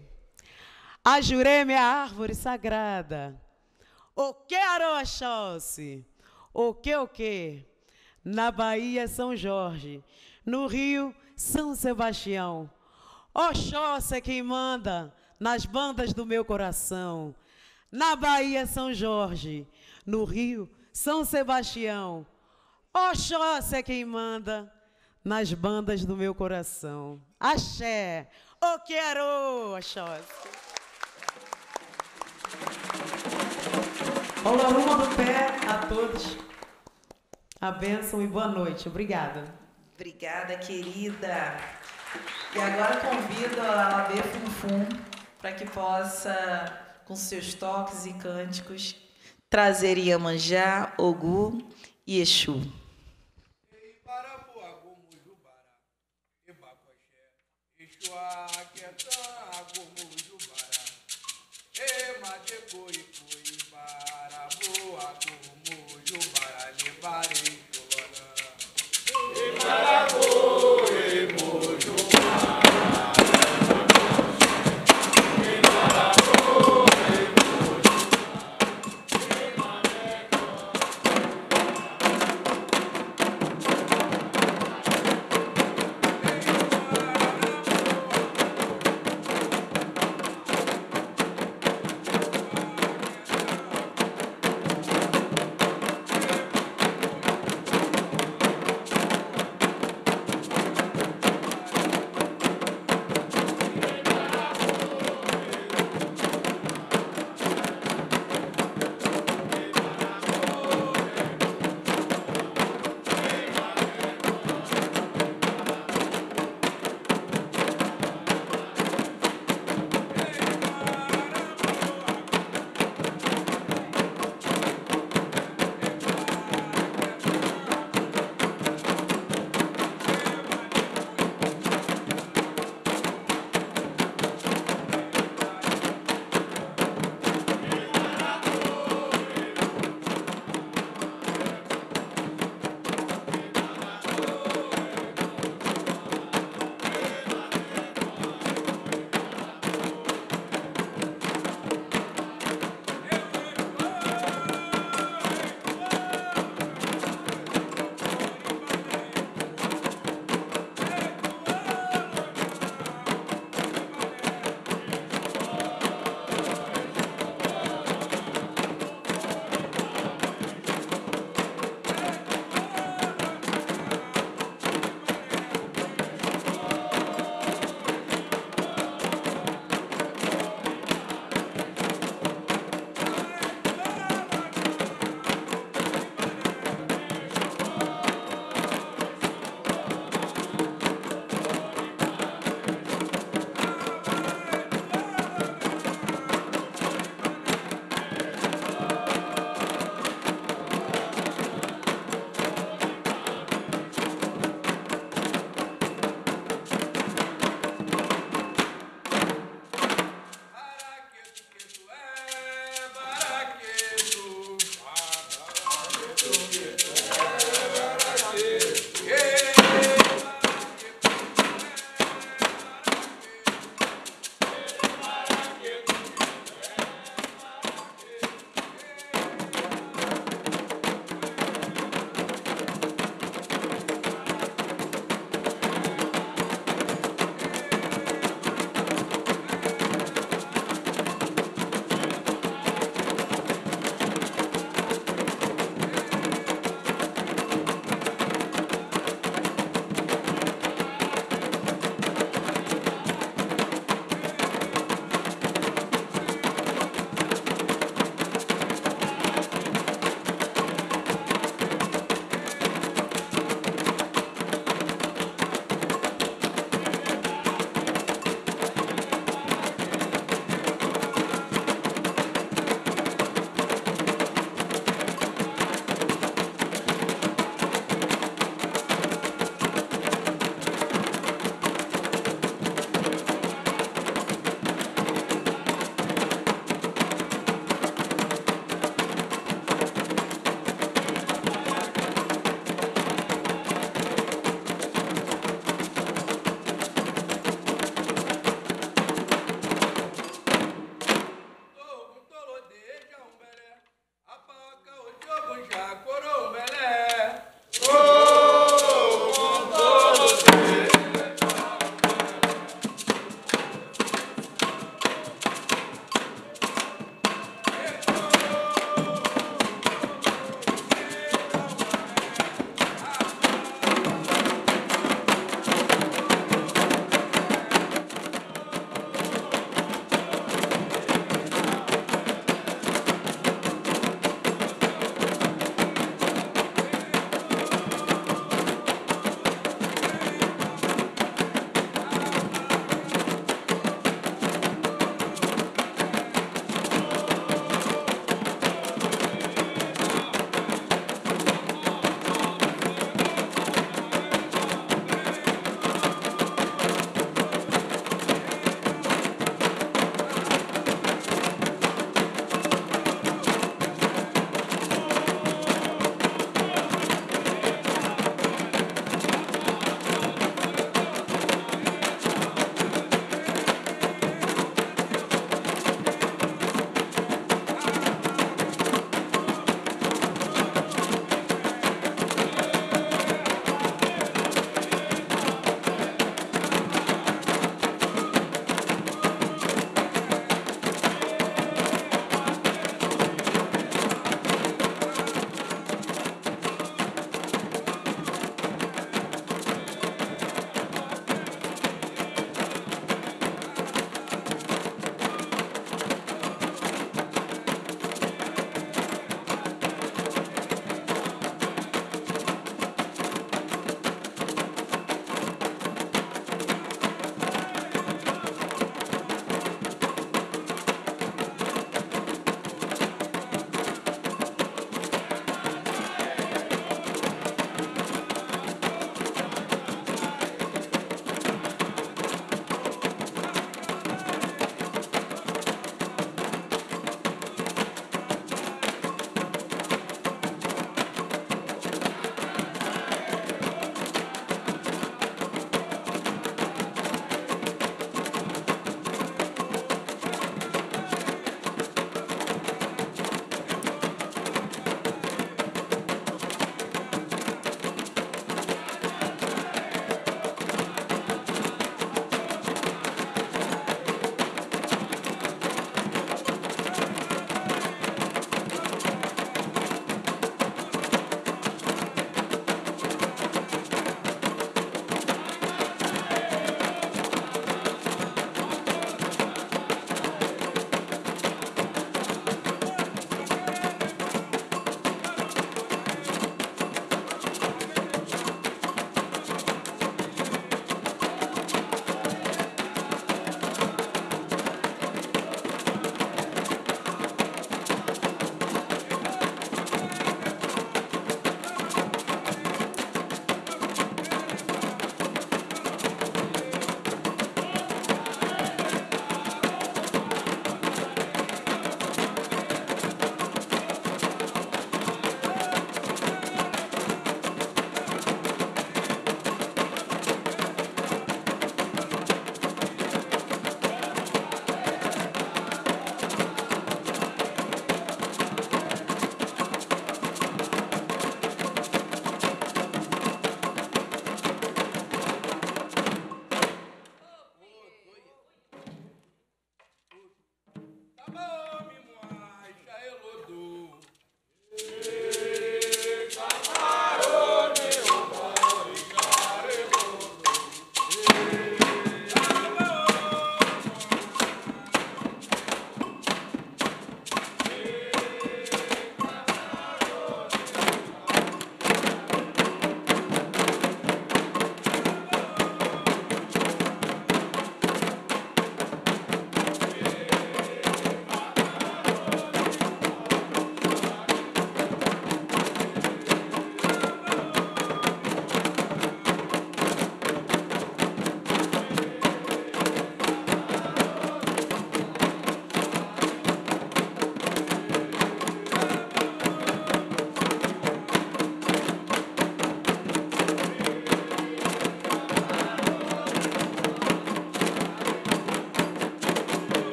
Ajurei minha é árvore sagrada o que Arochaose? O que o que? Na Bahia, São Jorge. No Rio, São Sebastião. Oxóssi é quem manda nas bandas do meu coração. Na Bahia, São Jorge. No Rio, São Sebastião. Oxóssi é quem manda nas bandas do meu coração. Axé, o quero, Oxóssi. Olá, uma do pé a todos. A bênção e boa noite. Obrigada. Obrigada, querida. E agora convido a Labê Funfun para que possa, com seus toques e cânticos, trazer Iamanjá, Ogu e Exu. Aquietar, Agumujubara, Ema, Depois. Maracô,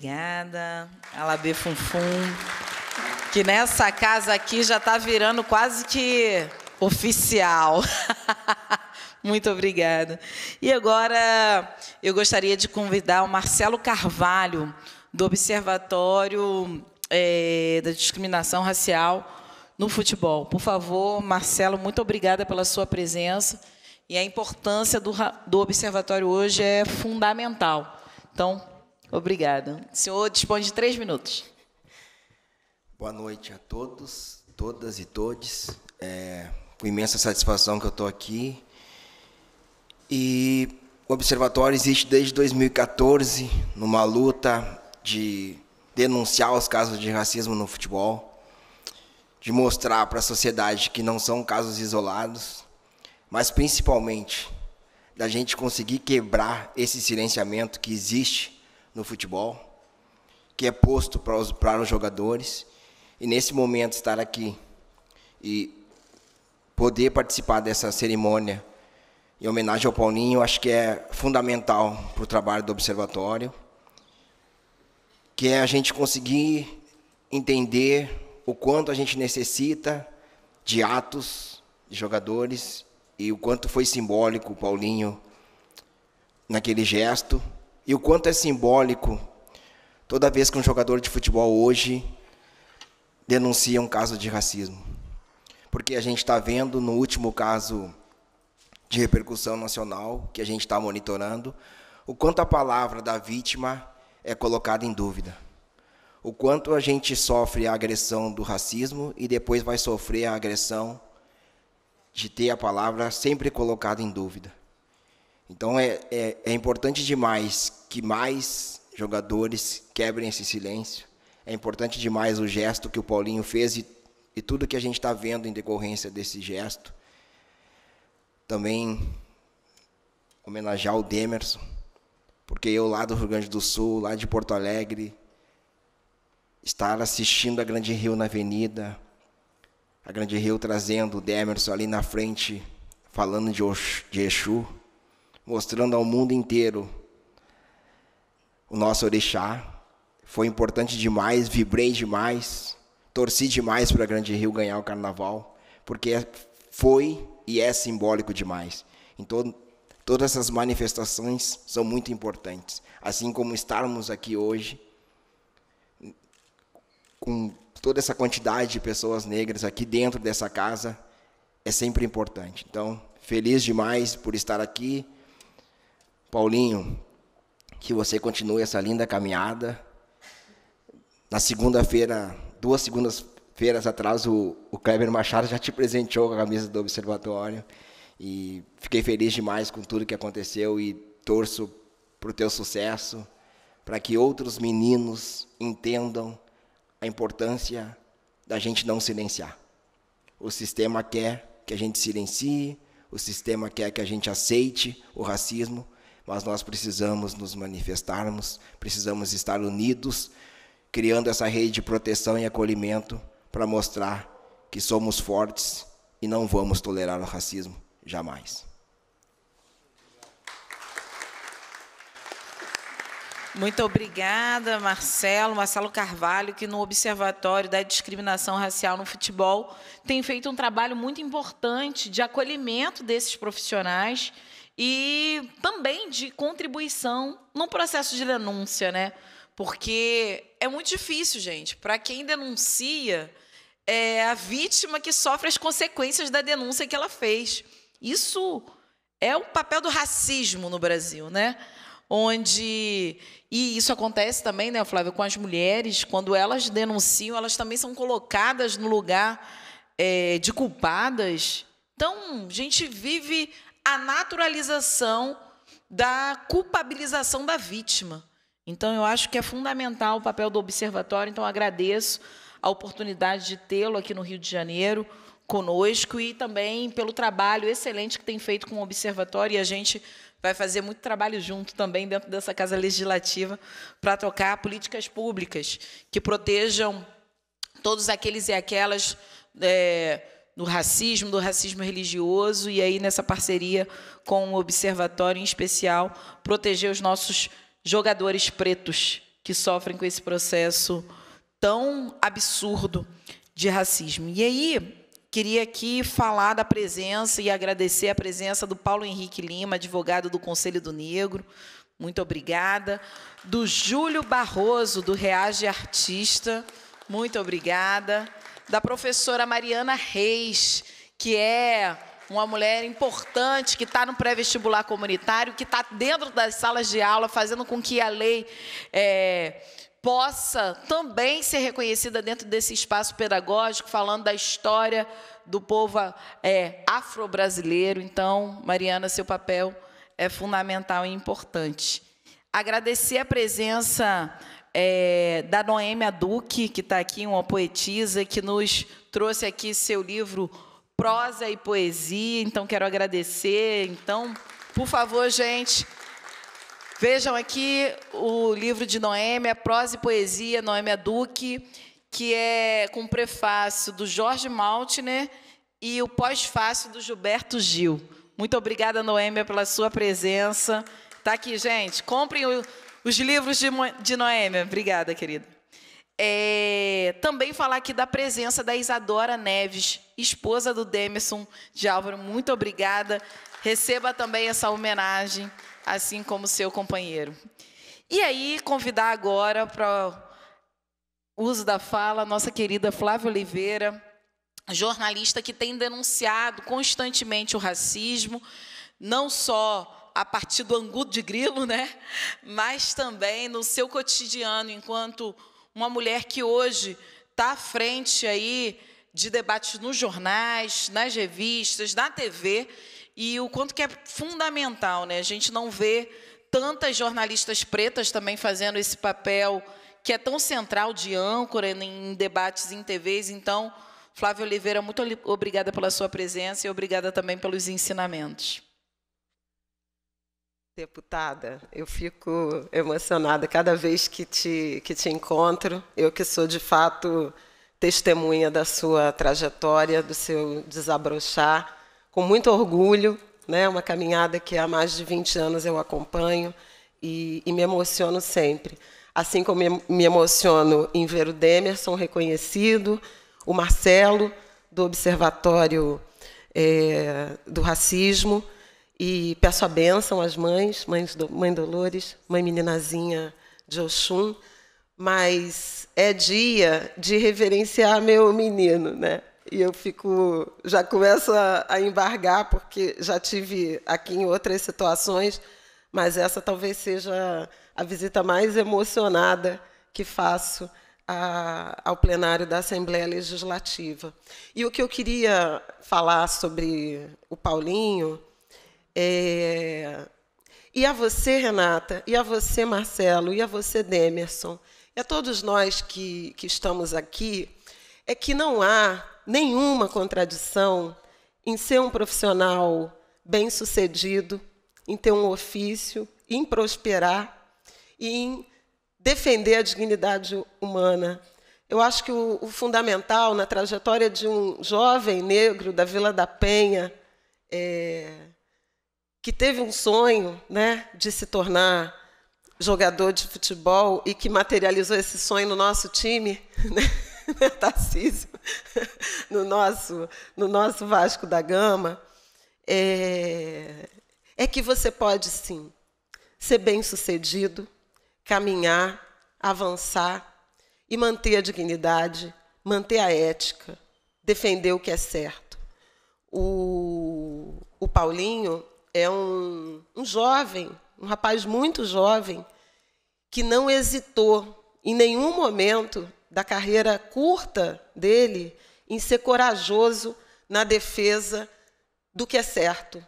Obrigada. Alabê Funfum. Que nessa casa aqui já está virando quase que oficial. Muito obrigada. E agora eu gostaria de convidar o Marcelo Carvalho, do Observatório é, da Discriminação Racial no Futebol. Por favor, Marcelo, muito obrigada pela sua presença. E a importância do, do observatório hoje é fundamental. Então, Obrigada. O senhor dispõe de três minutos. Boa noite a todos, todas e todos. É, com imensa satisfação que eu estou aqui. E o Observatório existe desde 2014, numa luta de denunciar os casos de racismo no futebol, de mostrar para a sociedade que não são casos isolados, mas principalmente da gente conseguir quebrar esse silenciamento que existe no futebol, que é posto para os, para os jogadores. E nesse momento, estar aqui e poder participar dessa cerimônia em homenagem ao Paulinho, acho que é fundamental para o trabalho do Observatório, que é a gente conseguir entender o quanto a gente necessita de atos de jogadores e o quanto foi simbólico o Paulinho naquele gesto e o quanto é simbólico toda vez que um jogador de futebol hoje denuncia um caso de racismo. Porque a gente está vendo no último caso de repercussão nacional, que a gente está monitorando, o quanto a palavra da vítima é colocada em dúvida. O quanto a gente sofre a agressão do racismo e depois vai sofrer a agressão de ter a palavra sempre colocada em dúvida. Então é, é, é importante demais que mais jogadores quebrem esse silêncio. É importante demais o gesto que o Paulinho fez e, e tudo que a gente está vendo em decorrência desse gesto. Também homenagear o Demerson, porque eu lá do Rio Grande do Sul, lá de Porto Alegre, estar assistindo a Grande Rio na avenida, a Grande Rio trazendo o Demerson ali na frente, falando de, Oxu, de Exu, mostrando ao mundo inteiro o nosso orixá. Foi importante demais, vibrei demais, torci demais para Grande Rio ganhar o carnaval, porque foi e é simbólico demais. Então, todas essas manifestações são muito importantes, assim como estarmos aqui hoje com toda essa quantidade de pessoas negras aqui dentro dessa casa é sempre importante. Então, feliz demais por estar aqui. Paulinho, que você continue essa linda caminhada. Na segunda-feira, duas segundas-feiras atrás, o, o Kleber Machado já te presenteou com a camisa do Observatório. E fiquei feliz demais com tudo que aconteceu e torço para o teu sucesso, para que outros meninos entendam a importância da gente não silenciar. O sistema quer que a gente silencie, o sistema quer que a gente aceite o racismo, mas nós precisamos nos manifestarmos, precisamos estar unidos, criando essa rede de proteção e acolhimento para mostrar que somos fortes e não vamos tolerar o racismo jamais. Muito obrigada, Marcelo. Marcelo Carvalho, que no Observatório da Discriminação Racial no Futebol tem feito um trabalho muito importante de acolhimento desses profissionais e também de contribuição no processo de denúncia, né? Porque é muito difícil, gente. Para quem denuncia, é a vítima que sofre as consequências da denúncia que ela fez. Isso é o papel do racismo no Brasil, né? Onde. E isso acontece também, né, Flávio, com as mulheres, quando elas denunciam, elas também são colocadas no lugar é, de culpadas. Então, a gente vive a naturalização da culpabilização da vítima. Então, eu acho que é fundamental o papel do observatório. Então, agradeço a oportunidade de tê-lo aqui no Rio de Janeiro conosco e também pelo trabalho excelente que tem feito com o observatório. E a gente vai fazer muito trabalho junto também dentro dessa casa legislativa para tocar políticas públicas que protejam todos aqueles e aquelas. É, do racismo, do racismo religioso, e aí nessa parceria com o Observatório, em especial, proteger os nossos jogadores pretos que sofrem com esse processo tão absurdo de racismo. E aí, queria aqui falar da presença e agradecer a presença do Paulo Henrique Lima, advogado do Conselho do Negro. Muito obrigada. Do Júlio Barroso, do Reage Artista. Muito obrigada da professora Mariana Reis, que é uma mulher importante que está no pré-vestibular comunitário, que está dentro das salas de aula, fazendo com que a lei é, possa também ser reconhecida dentro desse espaço pedagógico, falando da história do povo é, afro-brasileiro. Então, Mariana, seu papel é fundamental e importante. Agradecer a presença é, da Noêmia Duque, que está aqui, uma poetisa, que nos trouxe aqui seu livro Prosa e Poesia. Então, quero agradecer. Então, por favor, gente, vejam aqui o livro de Noêmia, Prosa e Poesia, Noêmia Duque, que é com prefácio do Jorge Maltner e o pós fácio do Gilberto Gil. Muito obrigada, Noêmia, pela sua presença. Está aqui, gente. Comprem o os livros de, Mo, de Noêmia. Obrigada, querida. É, também falar aqui da presença da Isadora Neves, esposa do Demerson de Álvaro. Muito obrigada. Receba também essa homenagem, assim como seu companheiro. E aí, convidar agora para o uso da fala a nossa querida Flávia Oliveira, jornalista que tem denunciado constantemente o racismo, não só a partir do angudo de grilo, né? Mas também no seu cotidiano, enquanto uma mulher que hoje está à frente aí de debates nos jornais, nas revistas, na TV, e o quanto que é fundamental, né? A gente não vê tantas jornalistas pretas também fazendo esse papel que é tão central de âncora em debates em TVs. Então, Flávia Oliveira, muito obrigada pela sua presença e obrigada também pelos ensinamentos. Deputada, eu fico emocionada cada vez que te, que te encontro. Eu que sou de fato testemunha da sua trajetória, do seu desabrochar, com muito orgulho, né? Uma caminhada que há mais de 20 anos eu acompanho e, e me emociono sempre. Assim como me emociono em ver o Demerson reconhecido, o Marcelo do Observatório é, do Racismo e peço a bênção às mães, mães do, mãe Dolores, mãe meninazinha de Oxum, mas é dia de reverenciar meu menino, né? E eu fico, já começo a, a embargar, porque já tive aqui em outras situações, mas essa talvez seja a visita mais emocionada que faço a, ao plenário da Assembleia Legislativa. E o que eu queria falar sobre o Paulinho é... E a você, Renata, e a você, Marcelo, e a você, Demerson, e a todos nós que, que estamos aqui, é que não há nenhuma contradição em ser um profissional bem-sucedido, em ter um ofício, em prosperar e em defender a dignidade humana. Eu acho que o, o, fundamental na trajetória de um jovem negro da Vila da Penha, é, que teve um sonho né, de se tornar jogador de futebol e que materializou esse sonho no nosso time, né, né, Tarcísio, no nosso, no nosso Vasco da Gama, é, é que você pode sim ser bem sucedido, caminhar, avançar e manter a dignidade, manter a ética, defender o que é certo. O, o Paulinho é um, um jovem, um rapaz muito jovem, que não hesitou em nenhum momento da carreira curta dele em ser corajoso na defesa do que é certo.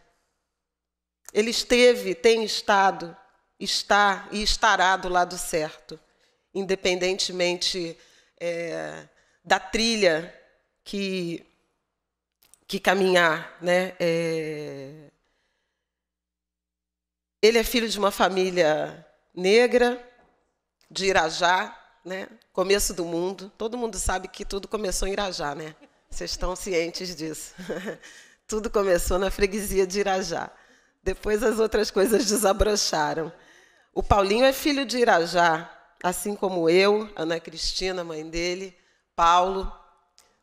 Ele esteve, tem estado, está e estará do lado certo, independentemente é, da trilha que, que caminhar, né? É, ele é filho de uma família negra, de Irajá, né? começo do mundo. Todo mundo sabe que tudo começou em Irajá, né? Vocês estão cientes disso. tudo começou na freguesia de Irajá. Depois as outras coisas desabrocharam. O Paulinho é filho de Irajá, assim como eu, Ana Cristina, mãe dele, Paulo.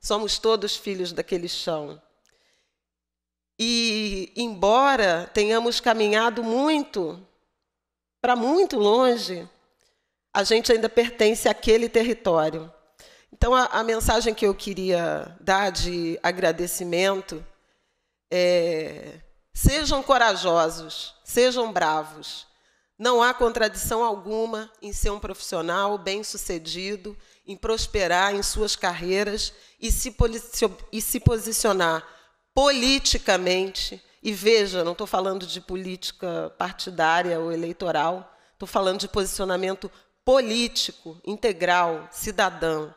Somos todos filhos daquele chão. E, embora tenhamos caminhado muito, para muito longe, a gente ainda pertence àquele território. Então, a, a mensagem que eu queria dar de agradecimento é: sejam corajosos, sejam bravos. Não há contradição alguma em ser um profissional bem-sucedido, em prosperar em suas carreiras e se, e se posicionar politicamente, e veja, não estou falando de política partidária ou eleitoral, estou falando de posicionamento político, integral, cidadão,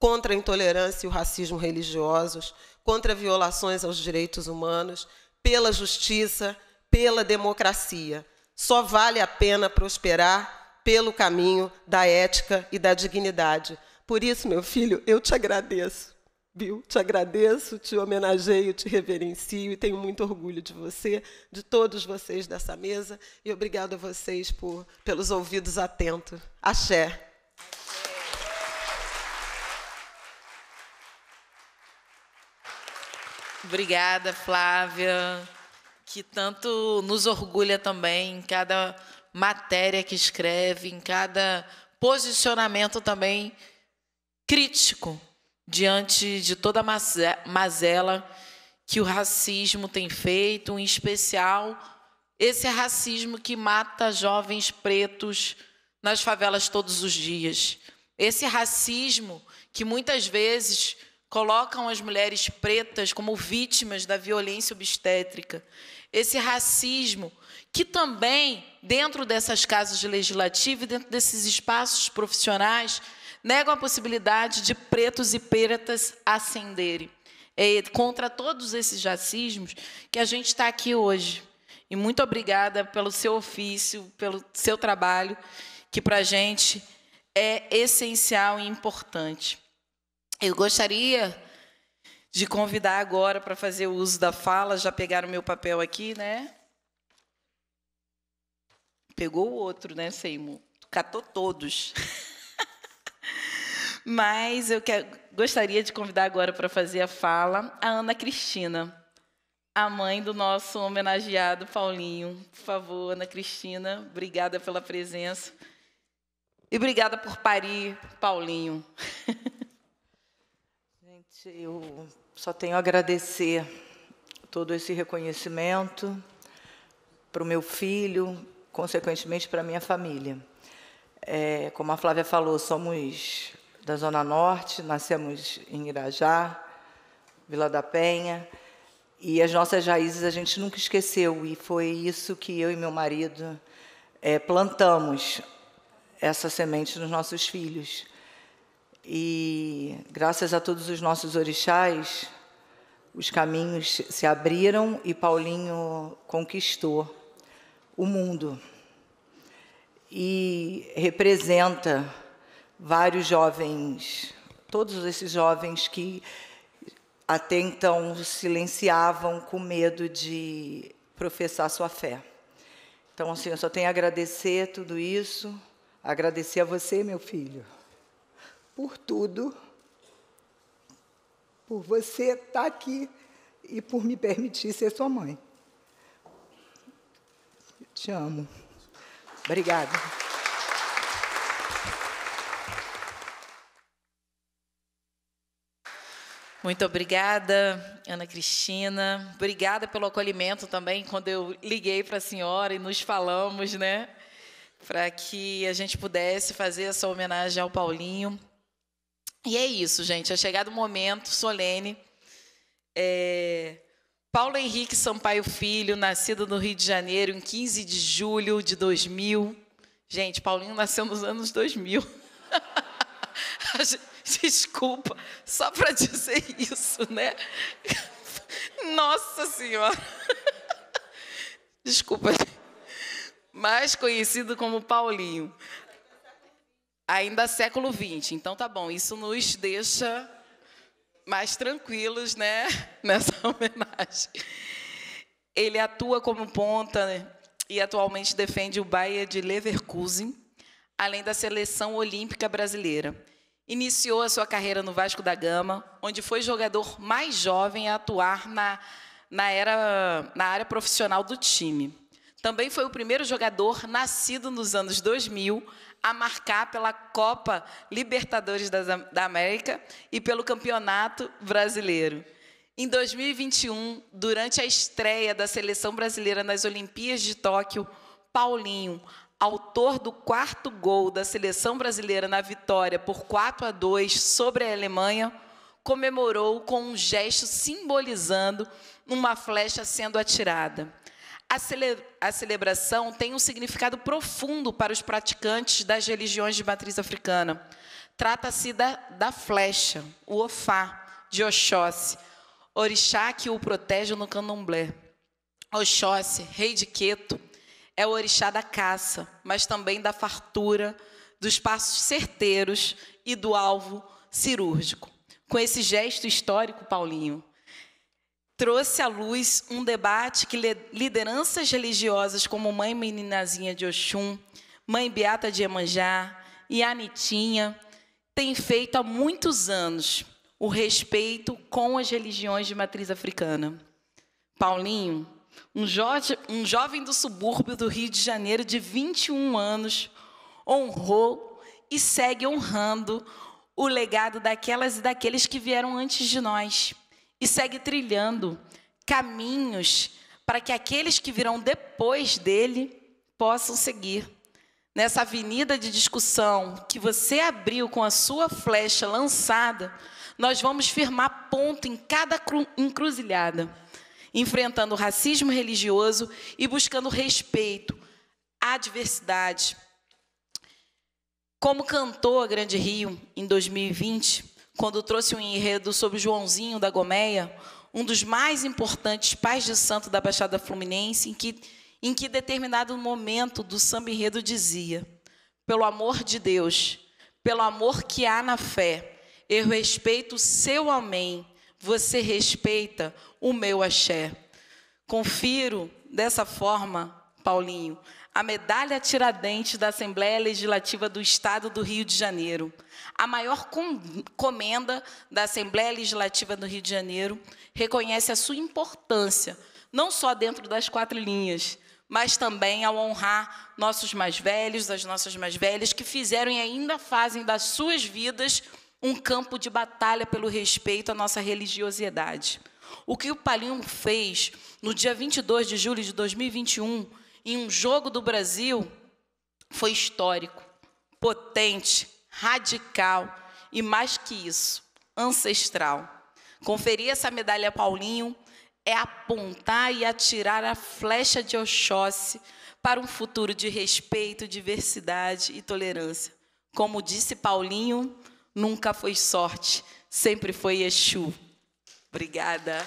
contra a intolerância e o racismo religiosos, contra violações aos direitos humanos, pela justiça, pela democracia. Só vale a pena prosperar pelo caminho da ética e da dignidade. Por isso, meu filho, eu te agradeço Bill, te agradeço, te homenageio, te reverencio e tenho muito orgulho de você, de todos vocês dessa mesa e obrigado a vocês por, pelos ouvidos atentos. Axé. Obrigada, Flávia, que tanto nos orgulha também em cada matéria que escreve, em cada posicionamento também crítico diante de toda a mazela que o racismo tem feito, em especial esse racismo que mata jovens pretos nas favelas todos os dias. Esse racismo que muitas vezes colocam as mulheres pretas como vítimas da violência obstétrica. Esse racismo que também, dentro dessas casas legislativas, dentro desses espaços profissionais, negam a possibilidade de pretos e pretas ascenderem. É contra todos esses racismos que a gente está aqui hoje. E muito obrigada pelo seu ofício, pelo seu trabalho, que para a gente é essencial e importante. Eu gostaria de convidar agora para fazer o uso da fala, já pegaram meu papel aqui, né? Pegou o outro, né, Seymour? Catou todos. Mas eu gostaria de convidar agora para fazer a fala a Ana Cristina, a mãe do nosso homenageado Paulinho. Por favor, Ana Cristina, obrigada pela presença. E obrigada por parir, Paulinho. Gente, eu só tenho a agradecer todo esse reconhecimento para o meu filho, consequentemente para a minha família. É, como a Flávia falou, somos da Zona Norte, nascemos em Irajá, Vila da Penha, e as nossas raízes a gente nunca esqueceu, e foi isso que eu e meu marido é, plantamos, essa semente nos nossos filhos. E graças a todos os nossos orixás, os caminhos se abriram e Paulinho conquistou o mundo. E representa vários jovens, todos esses jovens que até então silenciavam com medo de professar sua fé. Então, assim, eu só tenho a agradecer tudo isso, agradecer a você, meu filho, por tudo, por você estar aqui e por me permitir ser sua mãe. Eu te amo. Obrigada. Muito obrigada, Ana Cristina. Obrigada pelo acolhimento também, quando eu liguei para a senhora e nos falamos, né? Para que a gente pudesse fazer essa homenagem ao Paulinho. E é isso, gente. É chegado o momento solene. É... Paulo Henrique Sampaio Filho, nascido no Rio de Janeiro em 15 de julho de 2000. Gente, Paulinho nasceu nos anos 2000. a gente Desculpa, só para dizer isso, né? Nossa Senhora. Desculpa. Mais conhecido como Paulinho. Ainda século XX. Então tá bom, isso nos deixa mais tranquilos, né? Nessa homenagem. Ele atua como ponta né? e atualmente defende o Bahia de Leverkusen, além da seleção olímpica brasileira. Iniciou a sua carreira no Vasco da Gama, onde foi jogador mais jovem a atuar na, na, era, na área profissional do time. Também foi o primeiro jogador nascido nos anos 2000 a marcar pela Copa Libertadores da América e pelo Campeonato Brasileiro. Em 2021, durante a estreia da seleção brasileira nas Olimpíadas de Tóquio, Paulinho, autor do quarto gol da seleção brasileira na vitória por 4 a 2 sobre a Alemanha, comemorou com um gesto simbolizando uma flecha sendo atirada. A, cele a celebração tem um significado profundo para os praticantes das religiões de matriz africana. Trata-se da, da flecha, o Ofá, de Oxóssi, orixá que o protege no candomblé. Oxóssi, rei de Queto, é o orixá da caça, mas também da fartura, dos passos certeiros e do alvo cirúrgico. Com esse gesto histórico, Paulinho, trouxe à luz um debate que lideranças religiosas como Mãe Meninazinha de Oxum, Mãe Beata de Emanjá e Anitinha têm feito há muitos anos o respeito com as religiões de matriz africana. Paulinho, um, jo um jovem do subúrbio do Rio de Janeiro de 21 anos honrou e segue honrando o legado daquelas e daqueles que vieram antes de nós e segue trilhando caminhos para que aqueles que virão depois dele possam seguir. Nessa avenida de discussão que você abriu com a sua flecha lançada, nós vamos firmar ponto em cada encruzilhada enfrentando o racismo religioso e buscando respeito à diversidade. Como cantou a Grande Rio em 2020, quando trouxe um enredo sobre Joãozinho da Gomeia, um dos mais importantes pais de santo da Baixada Fluminense, em que, em que determinado momento do samba enredo dizia: Pelo amor de Deus, pelo amor que há na fé, eu respeito o seu amém, você respeita o meu axé. Confiro, dessa forma, Paulinho, a medalha Tiradentes da Assembleia Legislativa do Estado do Rio de Janeiro, a maior comenda da Assembleia Legislativa do Rio de Janeiro, reconhece a sua importância, não só dentro das quatro linhas, mas também ao honrar nossos mais velhos, as nossas mais velhas, que fizeram e ainda fazem das suas vidas um campo de batalha pelo respeito à nossa religiosidade. O que o Palinho fez no dia 22 de julho de 2021, em um jogo do Brasil, foi histórico, potente, radical e, mais que isso, ancestral. Conferir essa medalha a Paulinho é apontar e atirar a flecha de Oxóssi para um futuro de respeito, diversidade e tolerância. Como disse Paulinho, Nunca foi sorte, sempre foi Exu. Obrigada.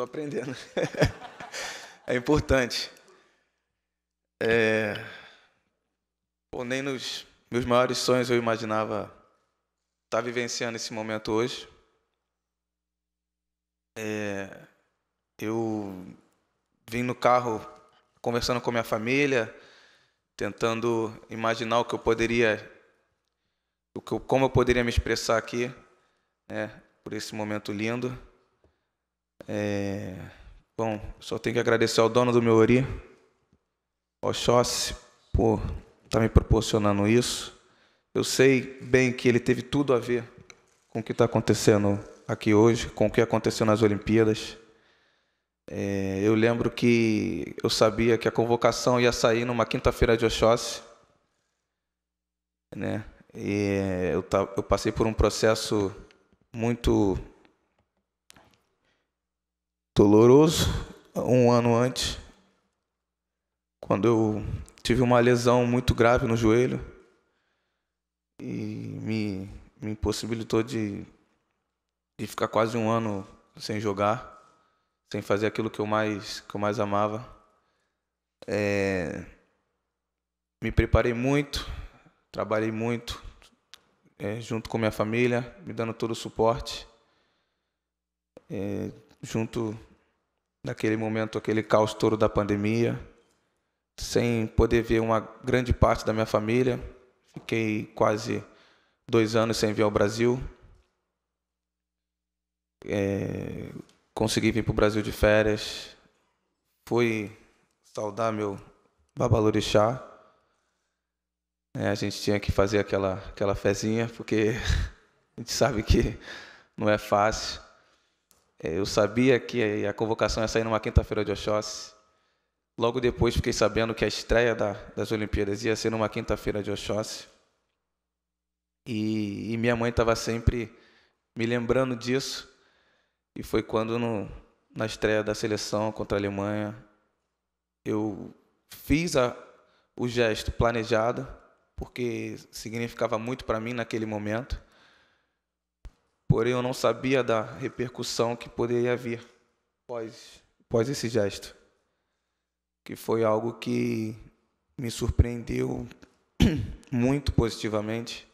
Estou aprendendo. é importante. É... Pô, nem nos meus maiores sonhos eu imaginava estar tá vivenciando esse momento hoje. É... Eu vim no carro conversando com minha família, tentando imaginar o que eu poderia, o que eu, como eu poderia me expressar aqui, né, por esse momento lindo. É... Bom, só tenho que agradecer ao dono do meu Ori, ao por estar tá me proporcionando isso. Eu sei bem que ele teve tudo a ver com o que está acontecendo aqui hoje, com o que aconteceu nas Olimpíadas. É, eu lembro que eu sabia que a convocação ia sair numa quinta-feira de Oxóssi, né? E eu, eu, passei por um processo muito doloroso um ano antes, quando eu tive uma lesão muito grave no joelho e me, me impossibilitou de, de ficar quase um ano sem jogar, sem fazer aquilo que eu mais, que eu mais amava. É, me preparei muito, trabalhei muito, é, junto com minha família, me dando todo o suporte, é, junto naquele momento, aquele caos todo da pandemia, sem poder ver uma grande parte da minha família. Fiquei quase dois anos sem vir ao Brasil. É, consegui vir para o Brasil de férias. Fui saudar meu babalorixá. É, a gente tinha que fazer aquela, aquela fezinha, porque a gente sabe que não é fácil. É, eu sabia que a convocação ia sair numa quinta-feira de Oxóssi. Logo depois fiquei sabendo que a estreia da, das Olimpíadas ia ser numa quinta-feira de Oxóssi. E, e minha mãe estava sempre me lembrando disso. E foi quando, no, na estreia da seleção contra a Alemanha, eu fiz a, o gesto planejado, porque significava muito para mim naquele momento porém eu não sabia da repercussão que poderia vir pós, pós esse gesto, que foi algo que me surpreendeu muito positivamente.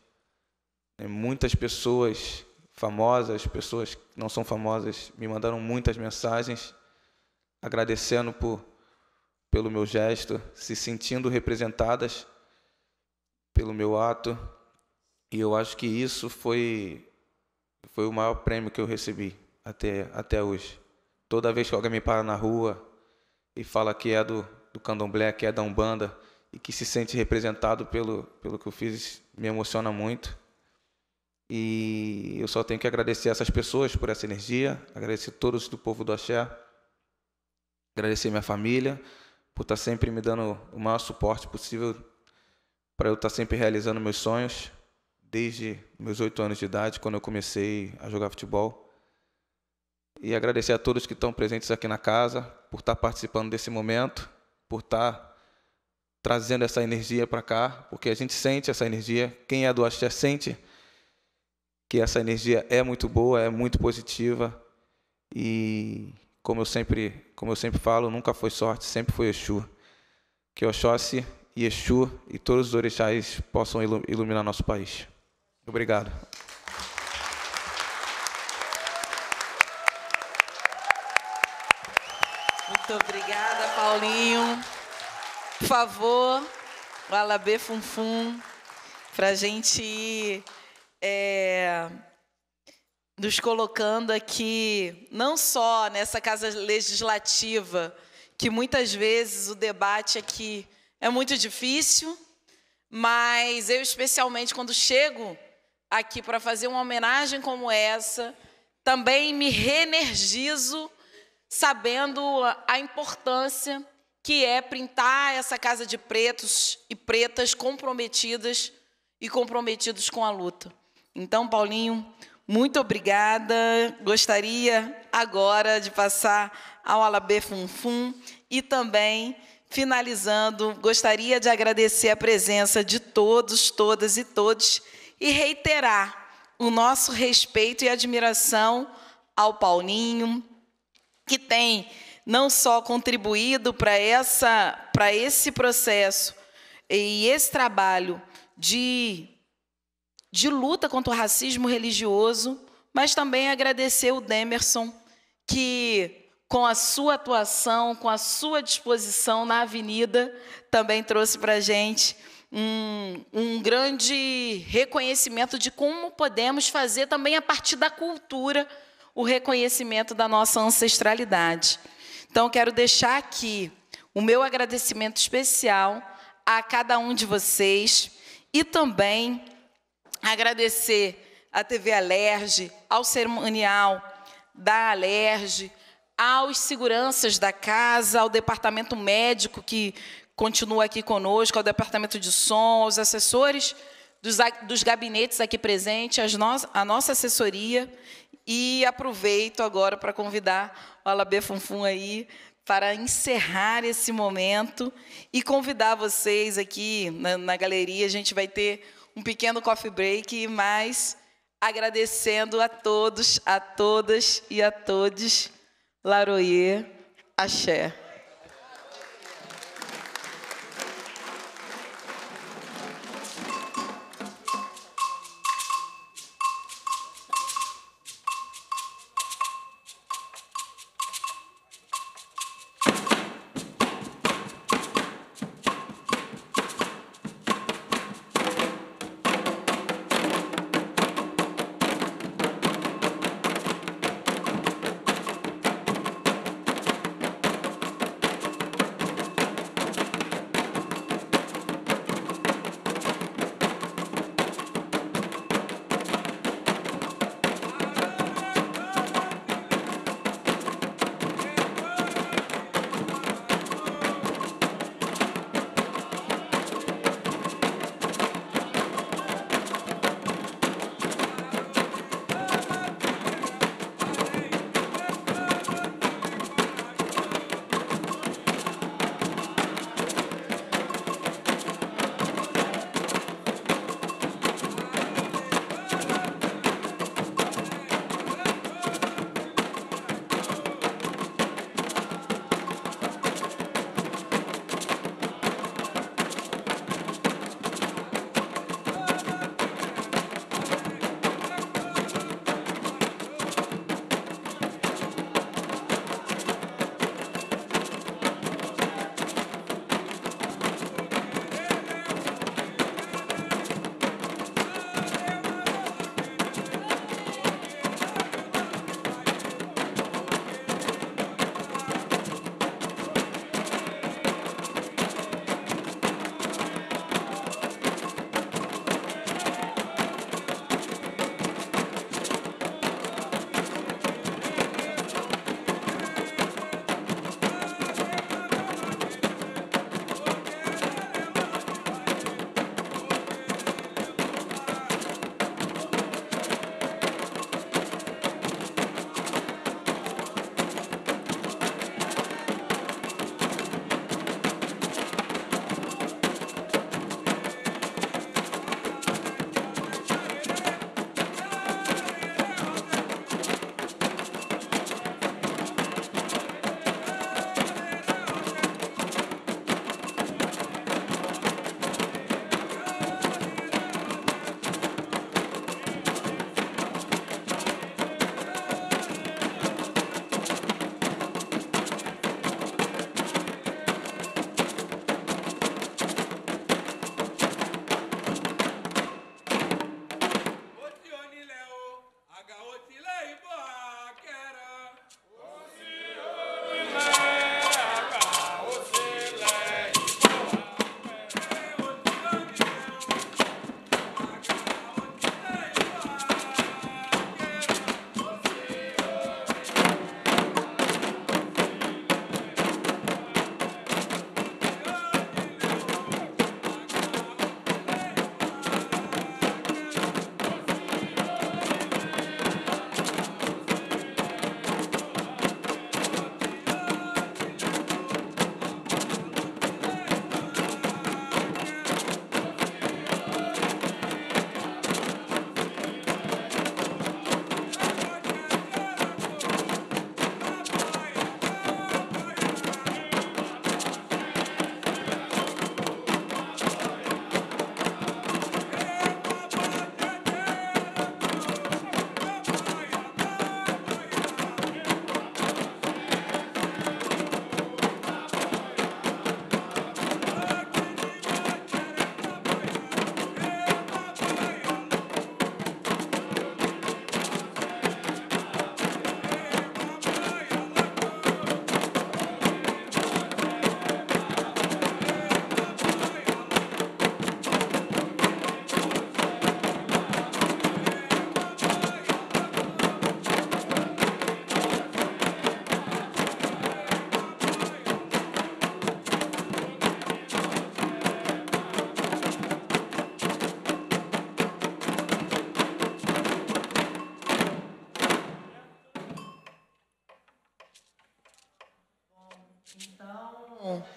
Né? Muitas pessoas famosas, pessoas que não são famosas, me mandaram muitas mensagens agradecendo por, pelo meu gesto, se sentindo representadas pelo meu ato. E eu acho que isso foi foi o maior prêmio que eu recebi até, até hoje. Toda vez que alguém me para na rua e fala que é do, do candomblé, que é da Umbanda e que se sente representado pelo, pelo que eu fiz, me emociona muito. E eu só tenho que agradecer essas pessoas por essa energia, agradecer todos do povo do Axé, agradecer minha família por estar tá sempre me dando o maior suporte possível para eu estar tá sempre realizando meus sonhos desde meus oito anos de idade, quando eu comecei a jogar futebol. E agradecer a todos que estão presentes aqui na casa por estar participando desse momento, por estar trazendo essa energia para cá, porque a gente sente essa energia. Quem é do Axé sente que essa energia é muito boa, é muito positiva e como eu sempre, como eu sempre falo, nunca foi sorte, sempre foi Exu. Que Oxóssi e Exu e todos os orixás possam iluminar nosso país. Obrigado. Muito obrigada, Paulinho. Por favor, o Alabê Funfum, para a gente ir é, nos colocando aqui, não só nessa casa legislativa, que muitas vezes o debate aqui é muito difícil, mas eu, especialmente, quando chego aqui para fazer uma homenagem como essa. Também me reenergizo sabendo a importância que é printar essa casa de pretos e pretas comprometidas e comprometidos com a luta. Então, Paulinho, muito obrigada. Gostaria agora de passar ao Alabê Funfun e também, finalizando, gostaria de agradecer a presença de todos, todas e todos e reiterar o nosso respeito e admiração ao Paulinho, que tem não só contribuído para essa para esse processo e esse trabalho de de luta contra o racismo religioso, mas também agradecer o Demerson que com a sua atuação, com a sua disposição na avenida, também trouxe para a gente um, um grande reconhecimento de como podemos fazer também a partir da cultura o reconhecimento da nossa ancestralidade. Então, quero deixar aqui o meu agradecimento especial a cada um de vocês e também agradecer à TV Alerge, ao cerimonial da Alerge, aos seguranças da casa, ao departamento médico que continua aqui conosco, ao departamento de som, aos assessores dos, dos gabinetes aqui presentes, no, a nossa assessoria. E aproveito agora para convidar o Alabê Funfun aí para encerrar esse momento e convidar vocês aqui na, na galeria. A gente vai ter um pequeno coffee break, mas agradecendo a todos, a todas e a todos. Laroyer, axé.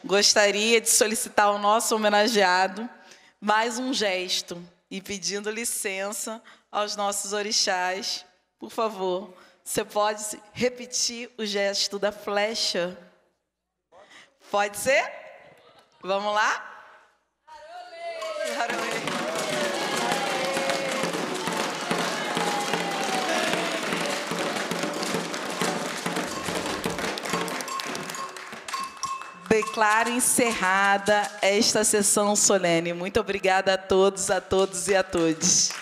gostaria de solicitar ao nosso homenageado mais um gesto e pedindo licença aos nossos orixás, por favor, você pode repetir o gesto da flecha? Pode ser? Vamos lá? declaro encerrada esta sessão solene. Muito obrigada a todos, a todos e a todas.